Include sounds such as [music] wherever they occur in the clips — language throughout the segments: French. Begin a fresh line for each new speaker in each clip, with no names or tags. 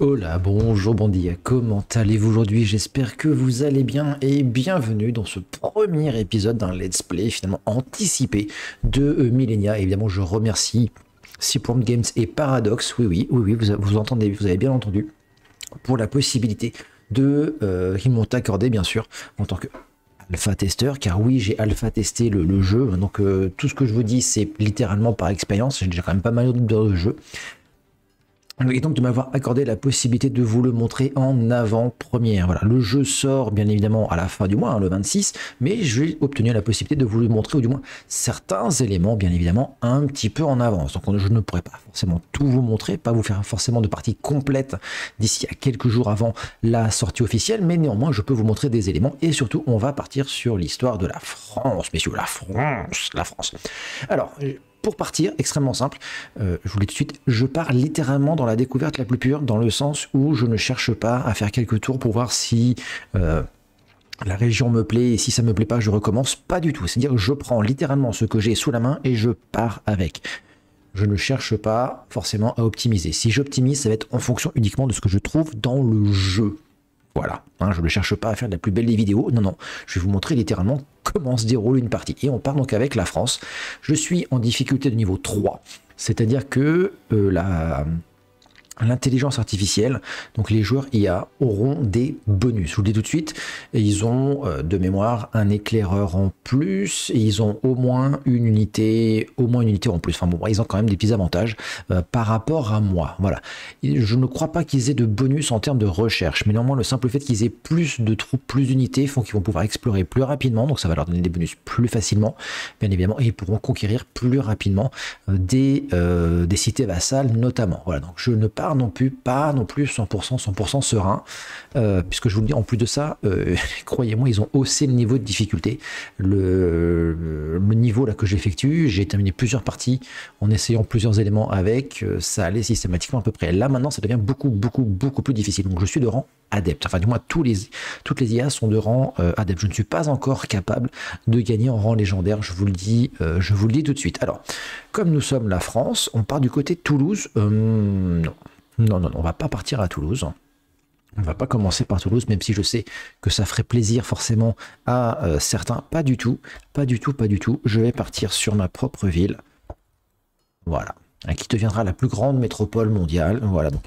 Hola, bonjour, bon comment allez-vous aujourd'hui J'espère que vous allez bien et bienvenue dans ce premier épisode d'un let's play finalement anticipé de euh, Millenia. Évidemment, je remercie point Games et Paradox, oui, oui, oui, oui, vous, vous, entendez, vous avez bien entendu, pour la possibilité de, euh, Ils m'ont accordé bien sûr, en tant que alpha testeur, car oui, j'ai alpha testé le, jeu, donc euh, tout ce que je vous dis, c'est littéralement par expérience, j'ai déjà quand même pas mal de jeux, et donc de m'avoir accordé la possibilité de vous le montrer en avant-première. Voilà, le jeu sort bien évidemment à la fin du mois, hein, le 26, mais j'ai obtenu la possibilité de vous le montrer, ou du moins certains éléments bien évidemment un petit peu en avance. Donc je ne pourrai pas forcément tout vous montrer, pas vous faire forcément de partie complète d'ici à quelques jours avant la sortie officielle, mais néanmoins je peux vous montrer des éléments et surtout on va partir sur l'histoire de la France, messieurs, la France, la France. Alors, pour partir, extrêmement simple, euh, je vous le dis tout de suite, je pars littéralement dans la découverte la plus pure, dans le sens où je ne cherche pas à faire quelques tours pour voir si... Euh, la région me plaît et si ça me plaît pas, je recommence. Pas du tout. C'est-à-dire, je prends littéralement ce que j'ai sous la main et je pars avec je ne cherche pas forcément à optimiser. Si j'optimise, ça va être en fonction uniquement de ce que je trouve dans le jeu. Voilà, hein, je ne cherche pas à faire de la plus belle des vidéos, non, non, je vais vous montrer littéralement comment se déroule une partie. Et on part donc avec la France. Je suis en difficulté de niveau 3, c'est-à-dire que euh, la, l'intelligence artificielle. Donc les joueurs IA auront des bonus. Je vous le dis tout de suite, ils ont euh, de mémoire un éclaireur en plus, et ils ont au moins une unité, au moins une unité en plus. Enfin bon, ils ont quand même des petits avantages euh, par rapport à moi. Voilà. Je ne crois pas qu'ils aient de bonus en termes de recherche, mais néanmoins le simple fait qu'ils aient plus de troupes, plus d'unités font qu'ils vont pouvoir explorer plus rapidement, donc ça va leur donner des bonus plus facilement, bien évidemment, et ils pourront conquérir plus rapidement euh, des, des cités vassales notamment. Voilà, donc je ne parle non plus pas non plus 100% 100% serein, euh, puisque je vous le dis, en plus de ça, euh, [laughs] croyez-moi, ils ont haussé le niveau de difficulté. Le, niveau là que j'effectue, j'ai terminé plusieurs parties en essayant plusieurs éléments avec, euh, ça allait systématiquement à peu près. Là maintenant, ça devient beaucoup beaucoup beaucoup plus difficile. Donc je suis de rang adepte. Enfin du moins, tous les, toutes les IA sont de rang adepte. Je ne suis pas encore capable de gagner en rang légendaire. Je vous le dis, je vous le dis tout de suite. Alors, comme nous sommes la France, on part du côté de Toulouse. Non, non, non, on va pas partir à Toulouse. On va pas commencer par Toulouse, même si je sais que ça ferait plaisir forcément à euh, certains. Pas du tout, pas du tout, pas du tout. Je vais partir sur ma propre ville. Voilà. Qui deviendra la plus grande métropole mondiale. Voilà, donc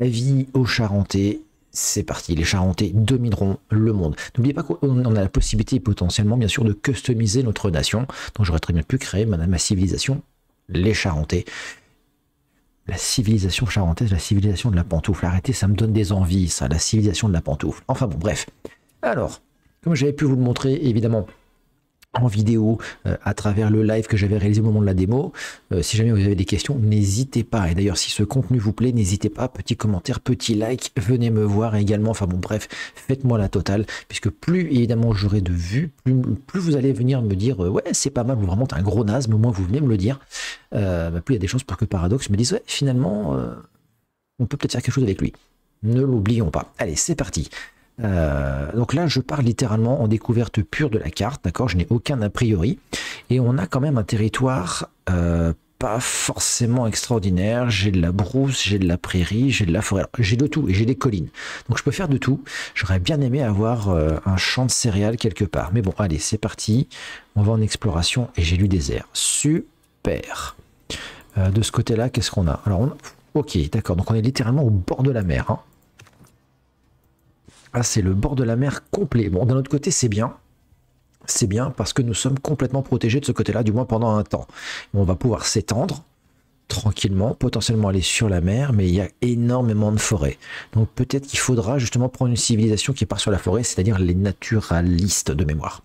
vie aux Charentais. C'est parti, les Charentais domineront le monde. N'oubliez pas qu'on a la possibilité potentiellement, bien sûr, de customiser notre nation. Donc j'aurais très bien pu créer ma civilisation, les Charentais la civilisation charentaise, la civilisation de la pantoufle. Arrêtez, ça me donne des envies, ça, la civilisation de la pantoufle. Enfin bon, bref. Alors, comme j'avais pu vous le montrer, évidemment, en vidéo euh, à travers le live que j'avais réalisé au moment de la démo. Euh, si jamais vous avez des questions, n'hésitez pas. Et d'ailleurs, si ce contenu vous plaît, n'hésitez pas. Petit commentaire, petit like, venez me voir également. Enfin bon, bref, faites-moi la totale, puisque plus évidemment j'aurai de vues, plus, vous allez venir me dire euh, ouais c'est pas mal vous vraiment un gros naze, mais au moins vous venez me le dire. Bah, plus il y a des chances pour que paradoxe me dise ouais finalement on peut peut-être faire quelque chose avec lui. Ne l'oublions pas. Allez, c'est parti. Euh, donc là, je pars littéralement en découverte pure de la carte, d'accord Je n'ai aucun a priori. Et on a quand même un territoire euh, pas forcément extraordinaire. J'ai de la brousse, j'ai de la prairie, j'ai de la forêt, j'ai de tout et j'ai des collines. Donc je peux faire de tout. J'aurais bien aimé avoir euh, un champ de céréales quelque part. Mais bon, allez, c'est parti. On va en exploration et j'ai du désert. Super. de ce côté-là, qu'est-ce qu'on a Alors, ok, d'accord. Donc on est littéralement au bord de la mer. Hein. Ah, c'est le bord de la mer complet. Bon, d'un autre côté, c'est bien. C'est bien parce que nous sommes complètement protégés de ce côté-là, du moins pendant un temps. On va pouvoir s'étendre tranquillement, potentiellement aller sur la mer, mais il y a énormément de forêts. Donc peut-être qu'il faudra justement prendre une civilisation qui part sur la forêt, c'est-à-dire les naturalistes de mémoire.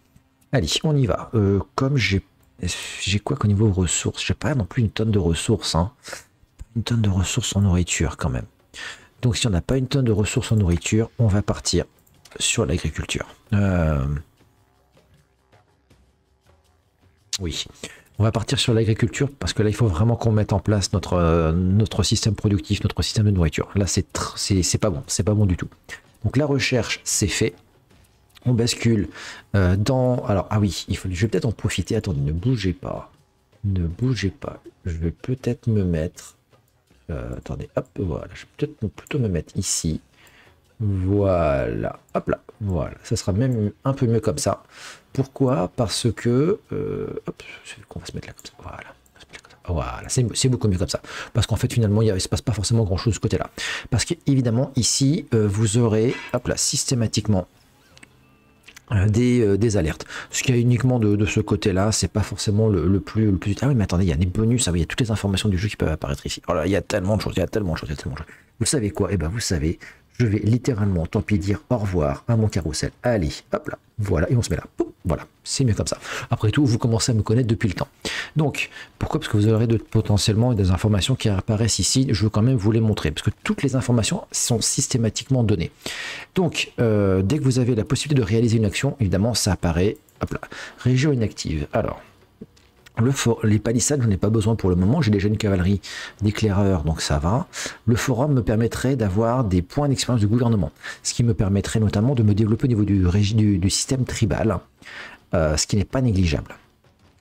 Allez, on y va. Euh, comme j'ai... J'ai quoi qu'au niveau ressources J'ai pas non plus une tonne de ressources. Hein. Une tonne de ressources en nourriture quand même. Donc si on n'a pas une tonne de ressources en nourriture, on va partir sur l'agriculture. Euh, oui, on va partir sur l'agriculture parce que là, il faut vraiment qu'on mette en place notre, euh, notre système productif, notre système de nourriture. Là, c'est pas bon, c'est pas bon du tout. Donc la recherche, c'est fait. On bascule euh, dans... Alors, ah oui, il faut... je vais peut-être en profiter. Attendez, ne bougez pas. Ne bougez pas. Je vais peut-être me mettre euh, attendez, hop, voilà. Je vais peut-être plutôt me mettre ici. Voilà, hop là, voilà. Ça sera même un peu mieux comme ça. Pourquoi Parce que... Euh, hop, qu'on va se mettre là comme ça. Voilà. c'est beaucoup mieux comme ça. Parce qu'en fait, finalement, il ne se passe pas forcément grand-chose de ce côté-là. Parce qu'évidemment, ici, euh, vous aurez, hop là, systématiquement euh, des, euh, des, alertes. Ce qu'il y a uniquement de, de ce côté-là, c'est pas forcément le, le, plus, le plus. Ah oui, mais attendez, il y a des bonus, ah il y a toutes les informations du jeu qui peuvent apparaître ici. Oh il y a tellement de choses, il y a tellement de choses, il y a tellement de choses. Vous savez quoi Eh ben, vous savez, je vais littéralement, tant pis, dire au revoir à mon carrousel. Allez, hop là, voilà, et on se met là. voilà, c'est mieux comme ça. Après tout, vous commencez à me connaître depuis le temps. Donc, pourquoi Parce que vous aurez de, potentiellement des informations qui apparaissent ici. Je veux quand même vous les montrer, parce que toutes les informations sont systématiquement données. Donc, euh, dès que vous avez la possibilité de réaliser une action, évidemment, ça apparaît. Hop là, région inactive. Alors, les palissades, je n'ai pas besoin pour le moment. J'ai déjà une cavalerie d'éclaireurs, donc ça va. Le forum me permettrait d'avoir des points d'expérience du gouvernement, ce qui me permettrait notamment de me développer au niveau du, système tribal, euh, ce qui n'est pas négligeable.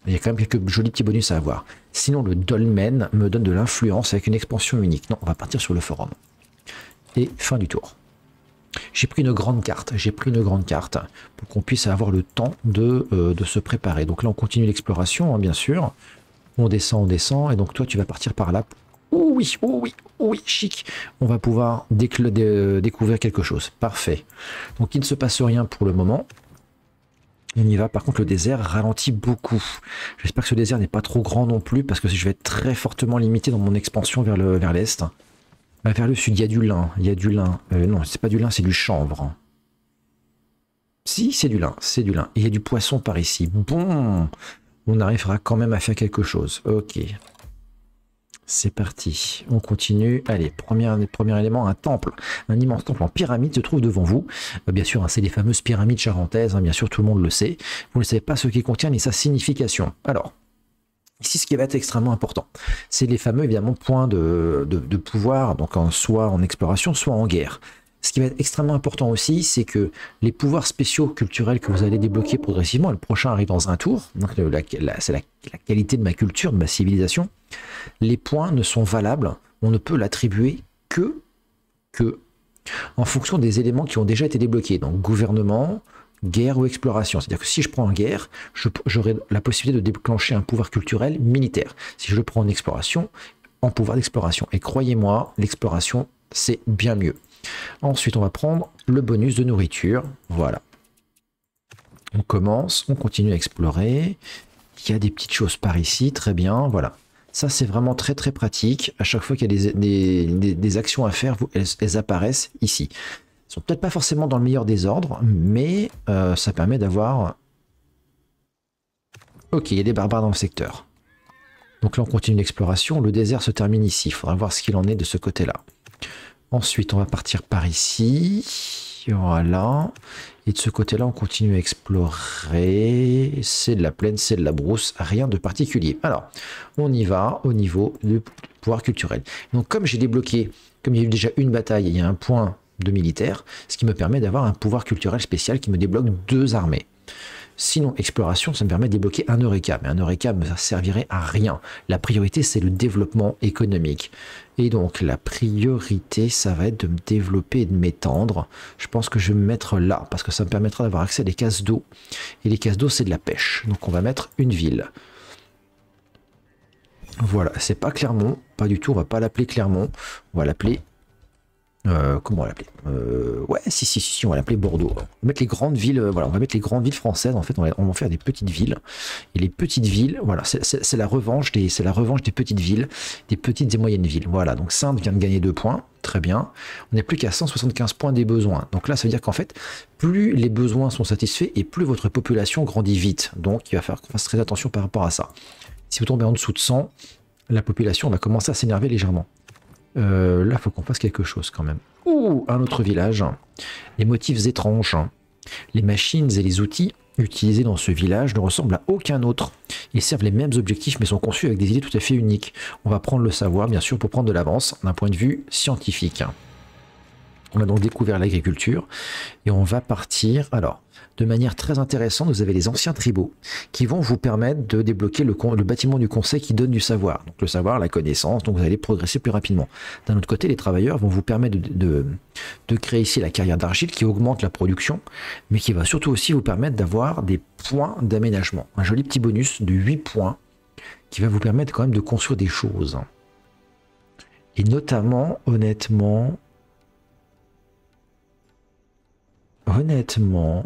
Il y a quand même quelques jolis petits bonus à avoir. Sinon, le dolmen me donne de l'influence avec une expansion unique. Non, on va partir sur le forum. Et fin du tour. J'ai pris une grande carte, j'ai pris une grande carte pour qu'on puisse avoir le temps de, euh, de, se préparer. Donc là, on continue l'exploration, hein, bien sûr. On descend, on descend, et donc toi, tu vas partir par là. Oh oui, oh oui, oh oui, chic. On va pouvoir euh, découvrir quelque chose. Parfait. Donc il ne se passe rien pour le moment. On y va. Par contre, le désert ralentit beaucoup. J'espère que ce désert n'est pas trop grand non plus, parce que je vais être très fortement limité dans mon expansion vers l'est. Le, vers vers le sud, il y a du lin, il y a du lin. Euh, non, c'est pas du lin, c'est du chanvre. Si, c'est du lin, c'est du lin. il y a du poisson par ici. Bon, on arrivera quand même à faire quelque chose. Ok. C'est parti, on continue. Allez, premier, premier élément, un temple. Un immense temple en pyramide se trouve devant vous. Euh, bien sûr, hein, c'est les fameuses pyramides charentaises, hein, bien sûr, tout le monde le sait. Vous ne savez pas ce qui contient ni sa signification. Alors, Ici, ce qui va être extrêmement important, c'est les fameux évidemment points de, pouvoir, donc en, soit en exploration, soit en guerre. Ce qui va être extrêmement important aussi, c'est que les pouvoirs spéciaux culturels que vous allez débloquer progressivement, le prochain arrive dans un tour, c'est la, qualité de ma culture, de ma civilisation, les points ne sont valables, on ne peut l'attribuer que, que en fonction des éléments qui ont déjà été débloqués, donc gouvernement, guerre ou exploration. C'est-à-dire que si je prends en guerre, j'aurai la possibilité de déclencher un pouvoir culturel militaire. Si je le prends en exploration, en pouvoir d'exploration. Et croyez-moi, l'exploration, c'est bien mieux. Ensuite, on va prendre le bonus de nourriture. Voilà. On commence, on continue à explorer. Il y a des petites choses par ici, très bien, voilà. Ça, c'est vraiment très très pratique. À chaque fois qu'il y a des, actions à faire, elles apparaissent ici peut-être pas forcément dans le meilleur des ordres, mais euh, ça permet d'avoir... Ok, il y a des barbares dans le secteur. Donc là, on continue l'exploration. Le désert se termine ici. Il faudra voir ce qu'il en est de ce côté-là. Ensuite, on va partir par ici. Voilà. Et de ce côté-là, on continue à explorer. C'est de la plaine, c'est de la brousse, rien de particulier. Alors, on y va au niveau du pouvoir culturel. Donc, comme j'ai débloqué, comme il y a eu déjà une bataille, il y a un point de militaire, ce qui me permet d'avoir un pouvoir culturel spécial qui me débloque deux armées. Sinon, exploration, ça me permet de débloquer un Eureka, mais un Eureka ne servirait à rien. La priorité, c'est le développement économique. Et donc, la priorité, ça va être de me développer et de m'étendre. Je pense que je vais me mettre là, parce que ça me permettra d'avoir accès à des cases d'eau. Et les cases d'eau, c'est de la pêche. Donc, on va mettre une ville. Voilà, c'est pas Clermont, pas du tout, on va pas l'appeler Clermont, on va l'appeler euh, comment on va l'appeler euh, Ouais, si, si, si, on va l'appeler Bordeaux. On va mettre les grandes villes, euh, voilà, on va mettre les grandes villes françaises. En fait, on va, faire des petites villes. Et les petites villes, voilà, c'est la revanche des, c'est la revanche des petites villes, des petites et moyennes villes. Voilà, donc Sainte vient de gagner 2 points, très bien. On n'est plus qu'à 175 points des besoins. Donc là, ça veut dire qu'en fait, plus les besoins sont satisfaits et plus votre population grandit vite. Donc, il va falloir qu'on fasse très attention par rapport à ça. Si vous tombez en dessous de 100, la population va commencer à s'énerver légèrement. Euh, là, faut qu'on fasse quelque chose quand même. Ouh, un autre village. Les motifs étranges. Les machines et les outils utilisés dans ce village ne ressemblent à aucun autre. Ils servent les mêmes objectifs mais sont conçus avec des idées tout à fait uniques. On va prendre le savoir, bien sûr, pour prendre de l'avance d'un point de vue scientifique. On a donc découvert l'agriculture et on va partir. Alors, de manière très intéressante. Vous avez les anciens tribaux qui vont vous permettre de débloquer le, bâtiment du conseil qui donne du savoir. Donc le savoir, la connaissance, donc vous allez progresser plus rapidement. D'un autre côté, les travailleurs vont vous permettre de, de créer ici la carrière d'argile qui augmente la production, mais qui va surtout aussi vous permettre d'avoir des points d'aménagement. Un joli petit bonus de 8 points qui va vous permettre quand même de construire des choses. Et notamment, honnêtement, honnêtement,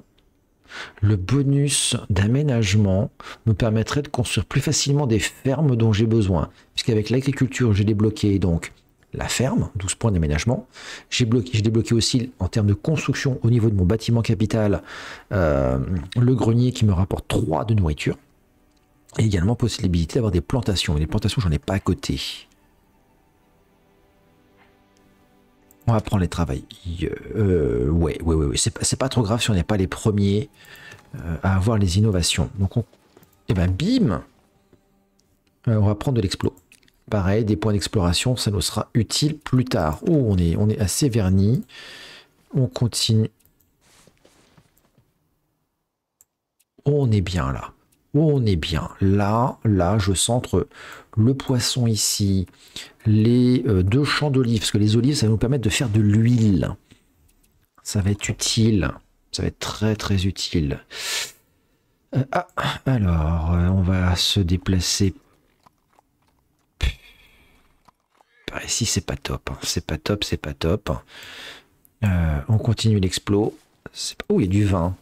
le bonus d'aménagement me permettrait de construire plus facilement des fermes dont j'ai besoin. Puisqu'avec l'agriculture, j'ai débloqué donc la ferme, 12 points d'aménagement. J'ai débloqué, aussi en termes de construction au niveau de mon bâtiment capital euh, le grenier qui me rapporte 3 de nourriture. Et également possibilité d'avoir des plantations. Et les plantations, j'en ai pas à côté. On va prendre les travails. Euh, euh, ouais, ouais, ouais, C'est pas, trop grave si on n'est pas les premiers euh, à avoir les innovations. Donc, on, et eh ben bim On va prendre de l'explo. Pareil, des points d'exploration, ça nous sera utile plus tard. Oh, on est, on est assez vernis. On continue. On est bien là. On est bien. Là, là, je centre le poisson ici, les euh, deux champs d'olives, parce que les olives, ça va nous permettre de faire de l'huile. Ça va être utile. Ça va être très très utile. Euh, ah, alors, euh, on va se déplacer. Par bah, ici, hein. c'est pas top. C'est pas top, c'est pas top. on continue l'explo. Oh, il y a du vin.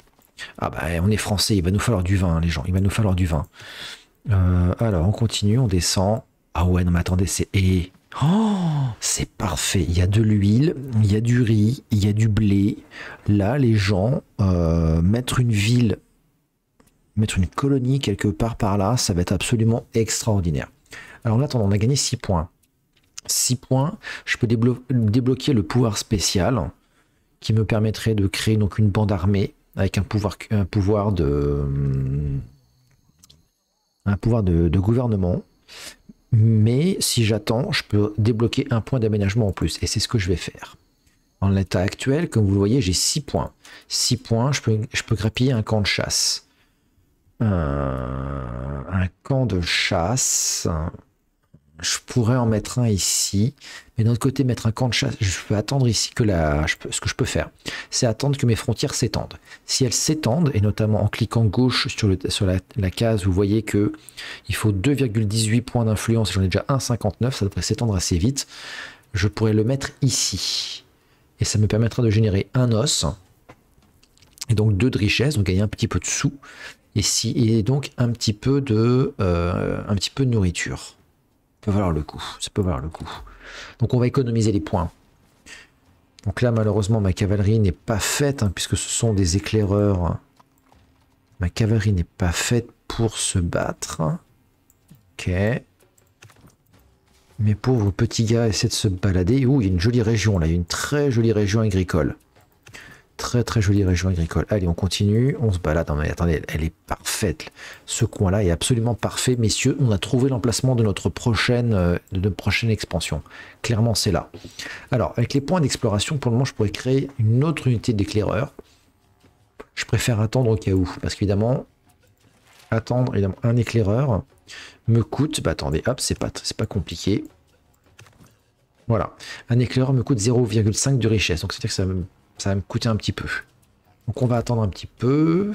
Ah bah, on est français, il va nous falloir du vin, hein, les gens. Il va nous falloir du vin. alors, on continue, on descend. Ah ouais, non mais attendez, c'est... Oh, c'est parfait. Il y a de l'huile, il y a du riz, il y a du blé. Là, les gens euh, mettre une ville, mettre une colonie quelque part par là, ça va être absolument extraordinaire. Alors là, on a gagné 6 points. 6 points, je peux débloquer le pouvoir spécial qui me permettrait de créer donc une bande armée avec un pouvoir, pouvoir de un pouvoir de, de gouvernement mais si j'attends, je peux débloquer un point d'aménagement en plus, et c'est ce que je vais faire. En l'état actuel, comme vous le voyez, j'ai 6 points. 6 points, je peux, grappiller un camp de chasse. Euh, un camp de chasse, je pourrais en mettre un ici, mais d'un autre côté, mettre un camp de chasse, je peux attendre ici que la, ce que je peux faire, c'est attendre que mes frontières s'étendent. Si elles s'étendent, et notamment en cliquant gauche sur, la, case, vous voyez que il faut 2,18 points d'influence, j'en ai déjà 1,59, ça devrait s'étendre assez vite. Je pourrais le mettre ici, et ça me permettra de générer un os, et donc deux de richesse, donc gagner un petit peu de sous, et, donc un petit peu de, euh, un petit peu de nourriture valoir le coup. Ça peut valoir le coup. Donc on va économiser les points. Donc là, malheureusement, ma cavalerie n'est pas faite, hein, puisque ce sont des éclaireurs. Ma cavalerie n'est pas faite pour se battre. Ok. Mes pauvres petits gars essaient de se balader. Ouh, il y a une jolie région là, il y a une très jolie région agricole. Très très jolie région agricole. Allez, on continue. On se balade. attendez, elle est parfaite. Ce coin-là est absolument parfait. Messieurs, on a trouvé l'emplacement de notre prochaine, euh, de prochaine expansion. Clairement, c'est là. Alors, avec les points d'exploration, pour le moment, je pourrais créer une autre unité d'éclaireur. Je préfère attendre au cas où. Parce qu'évidemment, attendre un éclaireur me coûte... Bah attendez, hop, c'est pas, pas compliqué. Voilà. Un éclaireur me coûte 0,5 de richesse. Donc c'est-à-dire que ça me ça va me coûter un petit peu. Donc on va attendre un petit peu.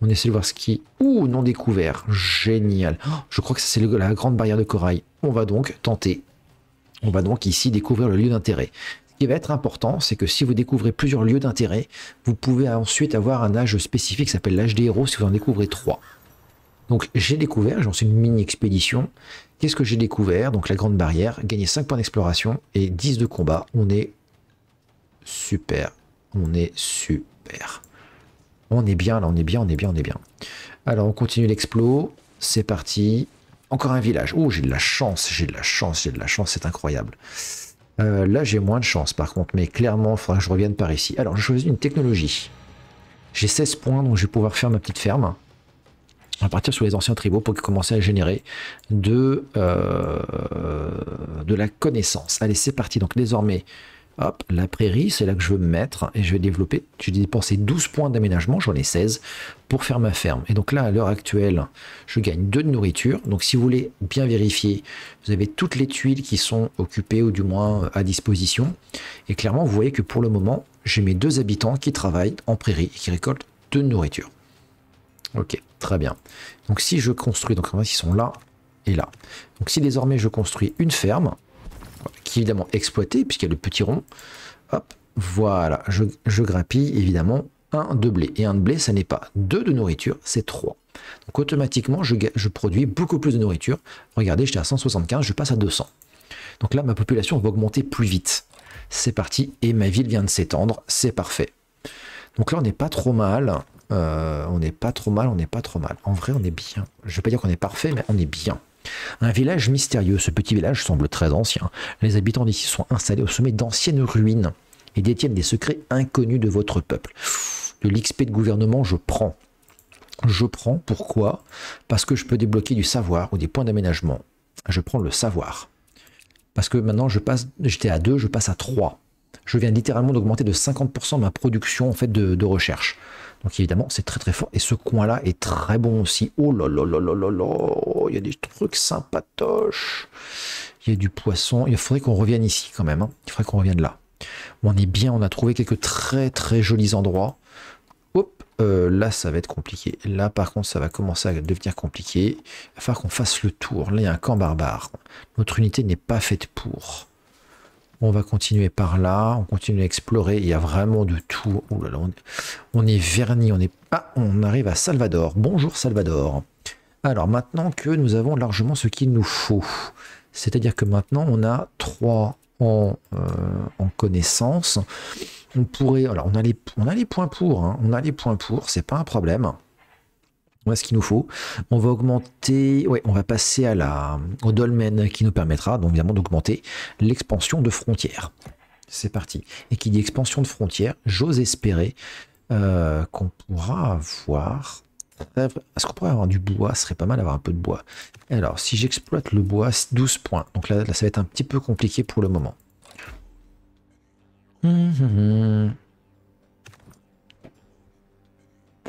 On essaie de voir ce qui... Ouh, non découvert. Génial. Je crois que c'est la grande barrière de corail. On va donc tenter. On va donc ici découvrir le lieu d'intérêt. Ce qui va être important, c'est que si vous découvrez plusieurs lieux d'intérêt, vous pouvez ensuite avoir un âge spécifique qui s'appelle l'âge des héros si vous en découvrez trois. Donc j'ai découvert, j'en suis une mini-expédition. Qu'est-ce que j'ai découvert Donc la grande barrière, gagner 5 points d'exploration et 10 de combat. On est super. On est super. On est bien, là, on est bien, on est bien, on est bien. Alors, on continue l'explo. C'est parti. Encore un village. Oh, j'ai de la chance, j'ai de la chance, j'ai de la chance, c'est incroyable. Euh, là, j'ai moins de chance, par contre, mais clairement, il faudra que je revienne par ici. Alors, je choisis une technologie. J'ai 16 points, donc je vais pouvoir faire ma petite ferme. à partir sur les anciens tribaux pour commencer à générer de, euh, de la connaissance. Allez, c'est parti. Donc, désormais, Hop, la prairie, c'est là que je veux me mettre et je vais développer. J'ai dépensé 12 points d'aménagement, j'en ai 16 pour faire ma ferme. Et donc là, à l'heure actuelle, je gagne 2 de nourriture. Donc si vous voulez bien vérifier, vous avez toutes les tuiles qui sont occupées ou du moins euh, à disposition. Et clairement, vous voyez que pour le moment, j'ai mes deux habitants qui travaillent en prairie et qui récoltent 2 de nourriture. Ok, très bien. Donc si je construis, donc ils sont là et là. Donc si désormais je construis une ferme, qui évidemment exploité, puisqu'il y a le petit rond. Hop, voilà, je, grappille évidemment un de blé. Et un de blé, ça n'est pas deux de nourriture, c'est trois. Donc automatiquement, je, produis beaucoup plus de nourriture. Regardez, j'étais à 175, je passe à 200. Donc là, ma population va augmenter plus vite. C'est parti, et ma ville vient de s'étendre, c'est parfait. Donc là, on n'est pas trop mal. Euh, on n'est pas trop mal, on n'est pas trop mal. En vrai, on est bien. Je ne vais pas dire qu'on est parfait, mais on est bien. Un village mystérieux, ce petit village semble très ancien. Les habitants d'ici sont installés au sommet d'anciennes ruines et détiennent des secrets inconnus de votre peuple. De l'XP de gouvernement, je prends. Je prends, pourquoi Parce que je peux débloquer du savoir ou des points d'aménagement. Je prends le savoir. Parce que maintenant, je passe, j'étais à 2, je passe à 3. Je viens littéralement d'augmenter de 50% ma production en fait de recherche évidemment, c'est très très fort. Et ce coin-là est très bon aussi. Oh là là là là là là, il y a des trucs sympatoches. Il y a du poisson. Il faudrait qu'on revienne ici quand même. Hein. Il faudrait qu'on revienne là. On est bien, on a trouvé quelques très très jolis endroits. Hop, euh, là ça va être compliqué. Là par contre ça va commencer à devenir compliqué. Il va qu'on fasse le tour. Là il y a un camp barbare. Notre unité n'est pas faite pour. On va continuer par là, on continue à explorer. Il y a vraiment de tout. Oh on, est verni, on est ah, on arrive à Salvador. Bonjour Salvador. Alors maintenant que nous avons largement ce qu'il nous faut, c'est-à-dire que maintenant on a trois en, euh, en connaissance. On pourrait, alors on a les, on a les points pour, hein. on a les points pour, c'est pas un problème ce qu'il nous faut. On va augmenter, Oui, on va passer à la, au dolmen qui nous permettra donc évidemment d'augmenter l'expansion de frontières. C'est parti. Et qui dit expansion de frontières, j'ose espérer euh, qu'on pourra avoir. Est-ce qu'on pourrait avoir du bois Ce serait pas mal d'avoir un peu de bois. Alors, si j'exploite le bois, 12 points. Donc là, ça va être un petit peu compliqué pour le moment. Hum, hum, hum.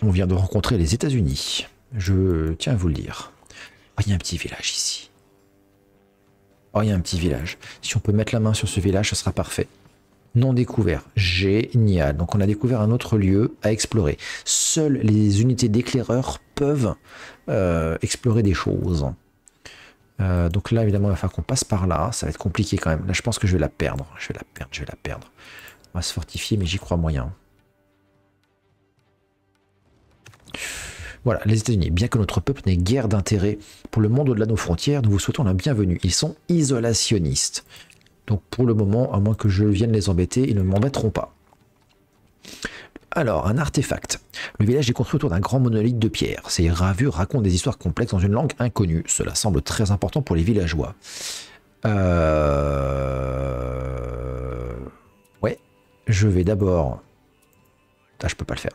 On vient de rencontrer les États-Unis. Je tiens à vous le dire. Oh, il y a un petit village ici. Oh, il y a un petit village. Si on peut mettre la main sur ce village, ce sera parfait. Non découvert. Génial. Donc on a découvert un autre lieu à explorer. Seules les unités d'éclaireurs peuvent euh, explorer des choses. Euh, donc là, évidemment, il va falloir qu'on passe par là. Ça va être compliqué quand même. Là, je pense que je vais la perdre. Je vais la perdre, je vais la perdre. On va se fortifier, mais j'y crois moyen. Voilà, les États-Unis, bien que notre peuple n'ait guère d'intérêt pour le monde au-delà de nos frontières, nous vous souhaitons la bienvenue. Ils sont isolationnistes. Donc pour le moment, à moins que je vienne les embêter, ils ne m'embêteront pas. Alors, un artefact. Le village est construit autour d'un grand monolithe de pierre. Ses gravures racontent des histoires complexes dans une langue inconnue. Cela semble très important pour les villageois. Euh... Ouais, je vais d'abord... Ah, je peux pas le faire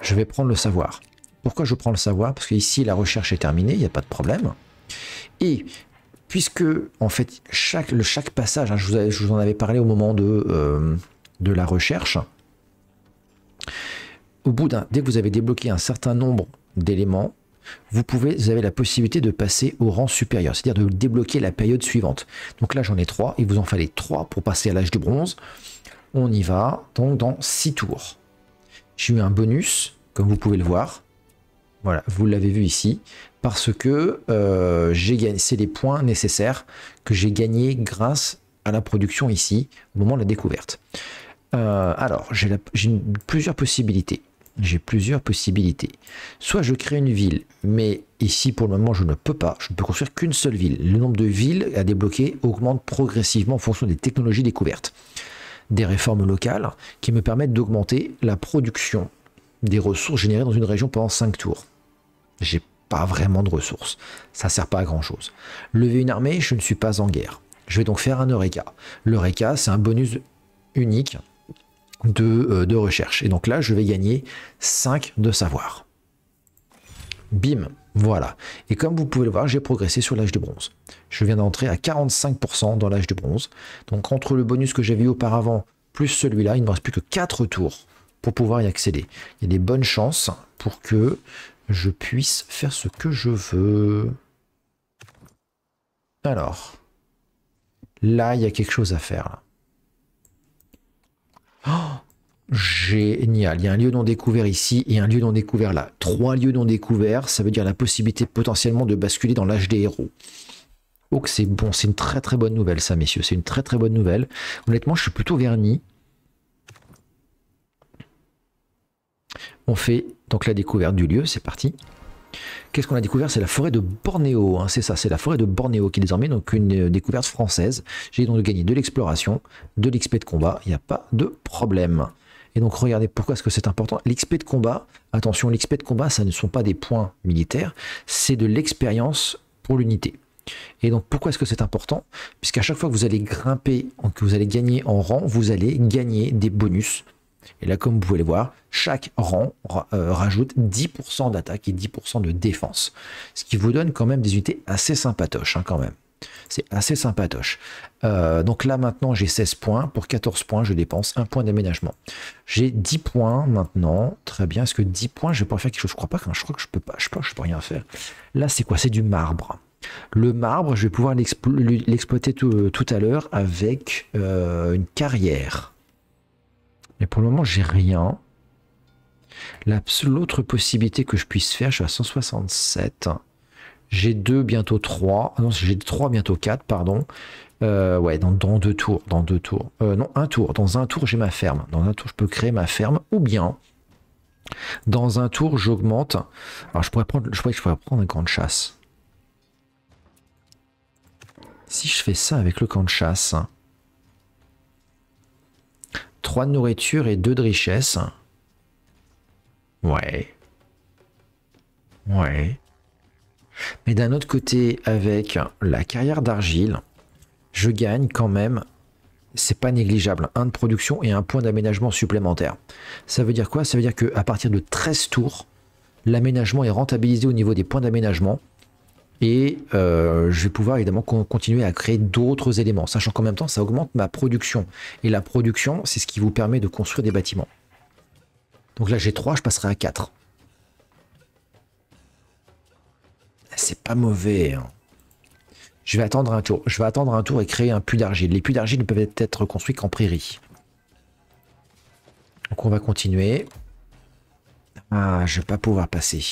je vais prendre le savoir. Pourquoi je prends le savoir Parce ici la recherche est terminée, il n'y a pas de problème. Et puisque, en fait, chaque, chaque passage, hein, je, vous en avais parlé au moment euh, de, la recherche, au bout d'un, dès que vous avez débloqué un certain nombre d'éléments, vous, pouvez, vous avez la possibilité de passer au rang supérieur, c'est-à-dire de débloquer la période suivante. Donc là, j'en ai trois. il vous en fallait trois pour passer à l'âge du bronze. On y va, donc dans six tours. J'ai eu un bonus, comme vous pouvez le voir. Voilà, vous l'avez vu ici, parce que euh, c'est les points nécessaires que j'ai gagnés grâce à la production ici, au moment de la découverte. Euh, alors, j'ai plusieurs possibilités. J'ai plusieurs possibilités. Soit je crée une ville, mais ici pour le moment je ne peux pas, je ne peux construire qu'une seule ville. Le nombre de villes à débloquer augmente progressivement en fonction des technologies découvertes des réformes locales qui me permettent d'augmenter la production des ressources générées dans une région pendant 5 tours. J'ai pas vraiment de ressources. Ça sert pas à grand chose. Lever une armée, je ne suis pas en guerre. Je vais donc faire un Eureka. L'Eureka, c'est un bonus unique de, euh, de, recherche. Et donc là, je vais gagner 5 de savoir. Bim, voilà. Et comme vous pouvez le voir, j'ai progressé sur l'âge de bronze je viens d'entrer à 45% dans l'âge de bronze. Donc entre le bonus que j'avais eu auparavant plus celui-là, il ne me reste plus que 4 tours pour pouvoir y accéder. Il y a des bonnes chances pour que je puisse faire ce que je veux. Alors, là, il y a quelque chose à faire. Oh, génial, il y a un lieu non découvert ici et un lieu non découvert là. Trois lieux non découverts, ça veut dire la possibilité potentiellement de basculer dans l'âge des héros. Oh c'est bon, c'est une très très bonne nouvelle ça messieurs, c'est une très très bonne nouvelle. Honnêtement je suis plutôt verni. On fait donc la découverte du lieu, c'est parti. Qu'est-ce qu'on a découvert C'est la forêt de Bornéo, hein, c'est ça, c'est la forêt de Bornéo qui est désormais donc une euh, découverte française. J'ai donc gagné de l'exploration, de l'XP de combat, il n'y a pas de problème. Et donc regardez pourquoi est-ce que c'est important. L'XP de combat, attention, l'XP de combat, ça ne sont pas des points militaires, c'est de l'expérience pour l'unité. Et donc pourquoi est-ce que c'est important Puisqu'à chaque fois que vous allez grimper, que vous allez gagner en rang, vous allez gagner des bonus. Et là, comme vous pouvez le voir, chaque rang euh, rajoute 10% d'attaque et 10% de défense. Ce qui vous donne quand même des unités assez sympatoches, hein, quand même. C'est assez sympatoche. Euh, donc là maintenant j'ai 16 points. Pour 14 points, je dépense un point d'aménagement. J'ai 10 points maintenant. Très bien. Est-ce que 10 points, je vais pouvoir faire quelque chose Je crois pas. Hein. Je crois que je peux pas. Je, ne je peux rien faire. Là, c'est quoi C'est du marbre. Le marbre, je vais pouvoir l'exploiter euh, tout, à l'heure avec euh, une carrière. Mais pour le moment, j'ai rien. L'autre possibilité que je puisse faire, je suis à 167. J'ai deux, bientôt 3. Ah non, j'ai trois, bientôt 4, pardon. Euh, ouais, dans, deux tours, dans deux tours. non, un tour. Dans un tour, j'ai ma ferme. Dans un tour, je peux créer ma ferme. Ou bien, dans un tour, j'augmente. Alors, je pourrais, prendre, je je prendre une grande chasse. Si je fais ça avec le camp de chasse, 3 de nourriture et 2 de richesse. Ouais. Ouais. Mais d'un autre côté, avec la carrière d'argile, je gagne quand même, c'est pas négligeable, un de production et un point d'aménagement supplémentaire. Ça veut dire quoi Ça veut dire qu'à partir de 13 tours, l'aménagement est rentabilisé au niveau des points d'aménagement et euh, je vais pouvoir évidemment continuer à créer d'autres éléments, sachant qu'en même temps ça augmente ma production. Et la production, c'est ce qui vous permet de construire des bâtiments. Donc là j'ai 3, je passerai à 4. C'est pas mauvais. Hein. Je vais attendre un tour. Je vais attendre un tour et créer un puits d'argile. Les puits d'argile ne peuvent être construits qu'en prairie. Donc on va continuer. Ah, je vais pas pouvoir passer.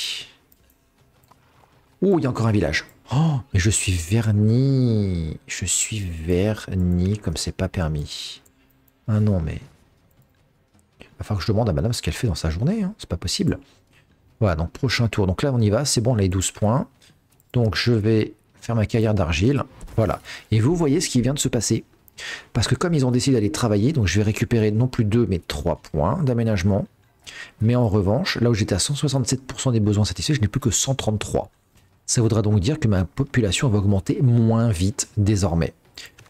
Oh, il y a encore un village. Oh, mais je suis verni. Je suis verni comme c'est pas permis. Ah non, mais... Va falloir que je demande à madame ce qu'elle fait dans sa journée. Hein. C'est pas possible. Voilà, donc prochain tour. Donc là, on y va. C'est bon, on a les 12 points. Donc je vais faire ma carrière d'argile. Voilà. Et vous voyez ce qui vient de se passer. Parce que comme ils ont décidé d'aller travailler, donc je vais récupérer non plus 2, mais 3 points d'aménagement. Mais en revanche, là où j'étais à 167% des besoins satisfaits, je n'ai plus que 133. Ça voudra donc dire que ma population va augmenter moins vite désormais.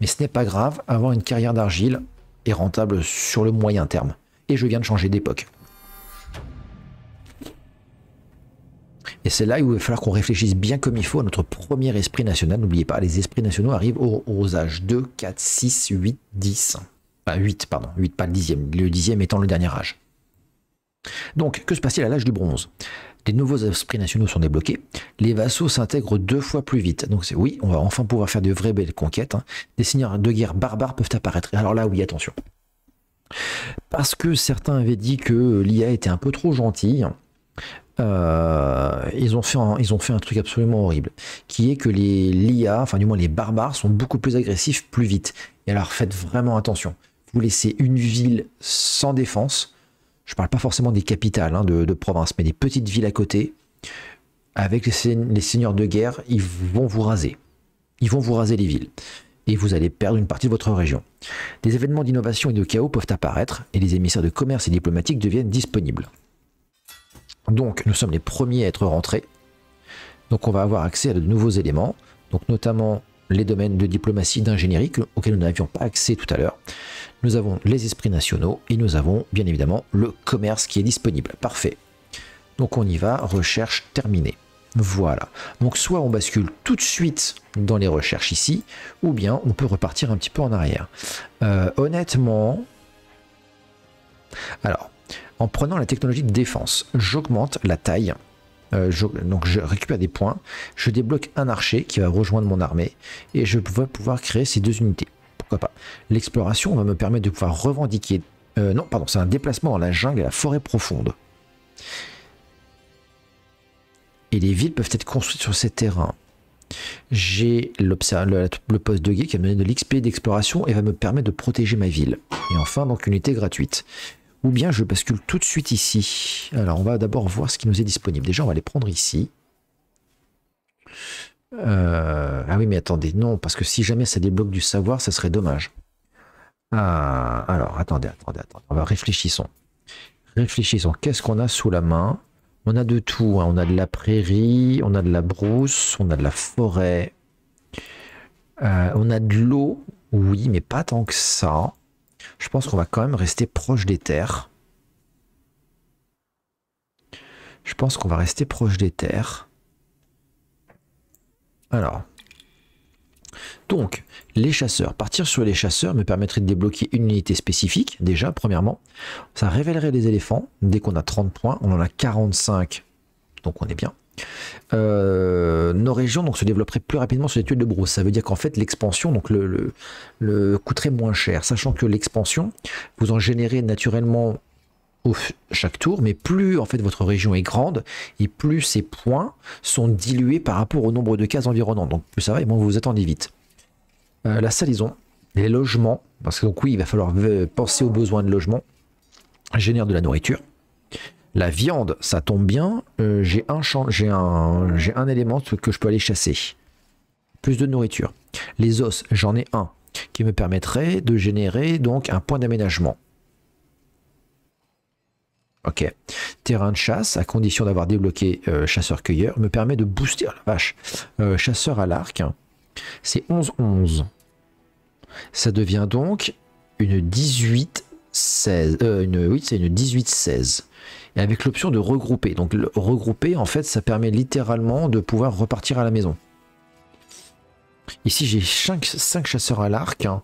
Mais ce n'est pas grave, avoir une carrière d'argile est rentable sur le moyen terme. Et je viens de changer d'époque. Et c'est là où il va falloir qu'on réfléchisse bien comme il faut à notre premier esprit national. N'oubliez pas, les esprits nationaux arrivent aux, âges 2, 4, 6, 8, 10. Enfin, 8, pardon, 8, pas le dixième. Le dixième étant le dernier âge. Donc, que se passe-t-il à l'âge du bronze les nouveaux esprits nationaux sont débloqués. Les vassaux s'intègrent deux fois plus vite. Donc c'est oui, on va enfin pouvoir faire de vraies belles conquêtes. Hein. Des seigneurs de guerre barbares peuvent apparaître. Alors là, oui, attention. Parce que certains avaient dit que l'IA était un peu trop gentille. Euh, ils, ont fait un, ils ont fait un truc absolument horrible, qui est que les l'IA, enfin du moins les barbares, sont beaucoup plus agressifs plus vite. Et alors faites vraiment attention. Vous laissez une ville sans défense, je ne parle pas forcément des capitales hein, de, provinces, mais des petites villes à côté, avec les, seigneurs de guerre, ils vont vous raser. Ils vont vous raser les villes. Et vous allez perdre une partie de votre région. Des événements d'innovation et de chaos peuvent apparaître, et les émissaires de commerce et diplomatiques deviennent disponibles. Donc, nous sommes les premiers à être rentrés. Donc, on va avoir accès à de nouveaux éléments, donc notamment les domaines de diplomatie, d'ingénierie auxquels nous n'avions pas accès tout à l'heure nous avons les esprits nationaux et nous avons bien évidemment le commerce qui est disponible. Parfait. Donc on y va, recherche terminée. Voilà. Donc soit on bascule tout de suite dans les recherches ici, ou bien on peut repartir un petit peu en arrière. Euh, honnêtement, alors, en prenant la technologie de défense, j'augmente la taille. Euh, donc je récupère des points, je débloque un archer qui va rejoindre mon armée et je vais pouvoir créer ces deux unités pourquoi pas. L'exploration va me permettre de pouvoir revendiquer... Euh, non, pardon, c'est un déplacement dans la jungle et la forêt profonde. Et les villes peuvent être construites sur ces terrains. J'ai le, poste de guet qui va me de l'XP d'exploration et va me permettre de protéger ma ville. Et enfin, donc, une unité gratuite. Ou bien je bascule tout de suite ici. Alors, on va d'abord voir ce qui nous est disponible. Déjà, on va les prendre ici. Euh, ah oui, mais attendez, non, parce que si jamais ça débloque du savoir, ça serait dommage. Ah, alors, attendez, attendez, attendez. On va réfléchissons. Réfléchissons. Qu'est-ce qu'on a sous la main On a de tout. Hein. On a de la prairie, on a de la brousse, on a de la forêt. Euh, on a de l'eau, oui, mais pas tant que ça. Je pense qu'on va quand même rester proche des terres. Je pense qu'on va rester proche des terres. Alors. Donc, les chasseurs. Partir sur les chasseurs me permettrait de débloquer une unité spécifique, déjà, premièrement. Ça révélerait des éléphants. Dès qu'on a 30 points, on en a 45. Donc on est bien. Euh, nos régions donc, se développeraient plus rapidement sur les tuiles de brousse. Ça veut dire qu'en fait, l'expansion donc le, le, coûterait moins cher, sachant que l'expansion, vous en générez naturellement chaque tour, mais plus en fait votre région est grande et plus ces points sont dilués par rapport au nombre de cases environnantes. Donc plus ça va et moins vous attendez vite. Euh, la salaison, les logements, parce que donc oui, il va falloir penser aux besoins de logement, génère de la nourriture. La viande, ça tombe bien, euh, j'ai un, j'ai un, un élément que je peux aller chasser. Plus de nourriture. Les os, j'en ai un, qui me permettrait de générer donc un point d'aménagement. Ok. Terrain de chasse, à condition d'avoir débloqué euh, chasseur-cueilleur, me permet de booster. la vache. Euh, chasseur à l'arc, c'est 11-11. Ça devient donc une 18-16. Euh, une, oui, c'est une 18-16. Et avec l'option de regrouper. Donc le, regrouper, en fait, ça permet littéralement de pouvoir repartir à la maison. Ici, j'ai 5, chasseurs à l'arc. Hein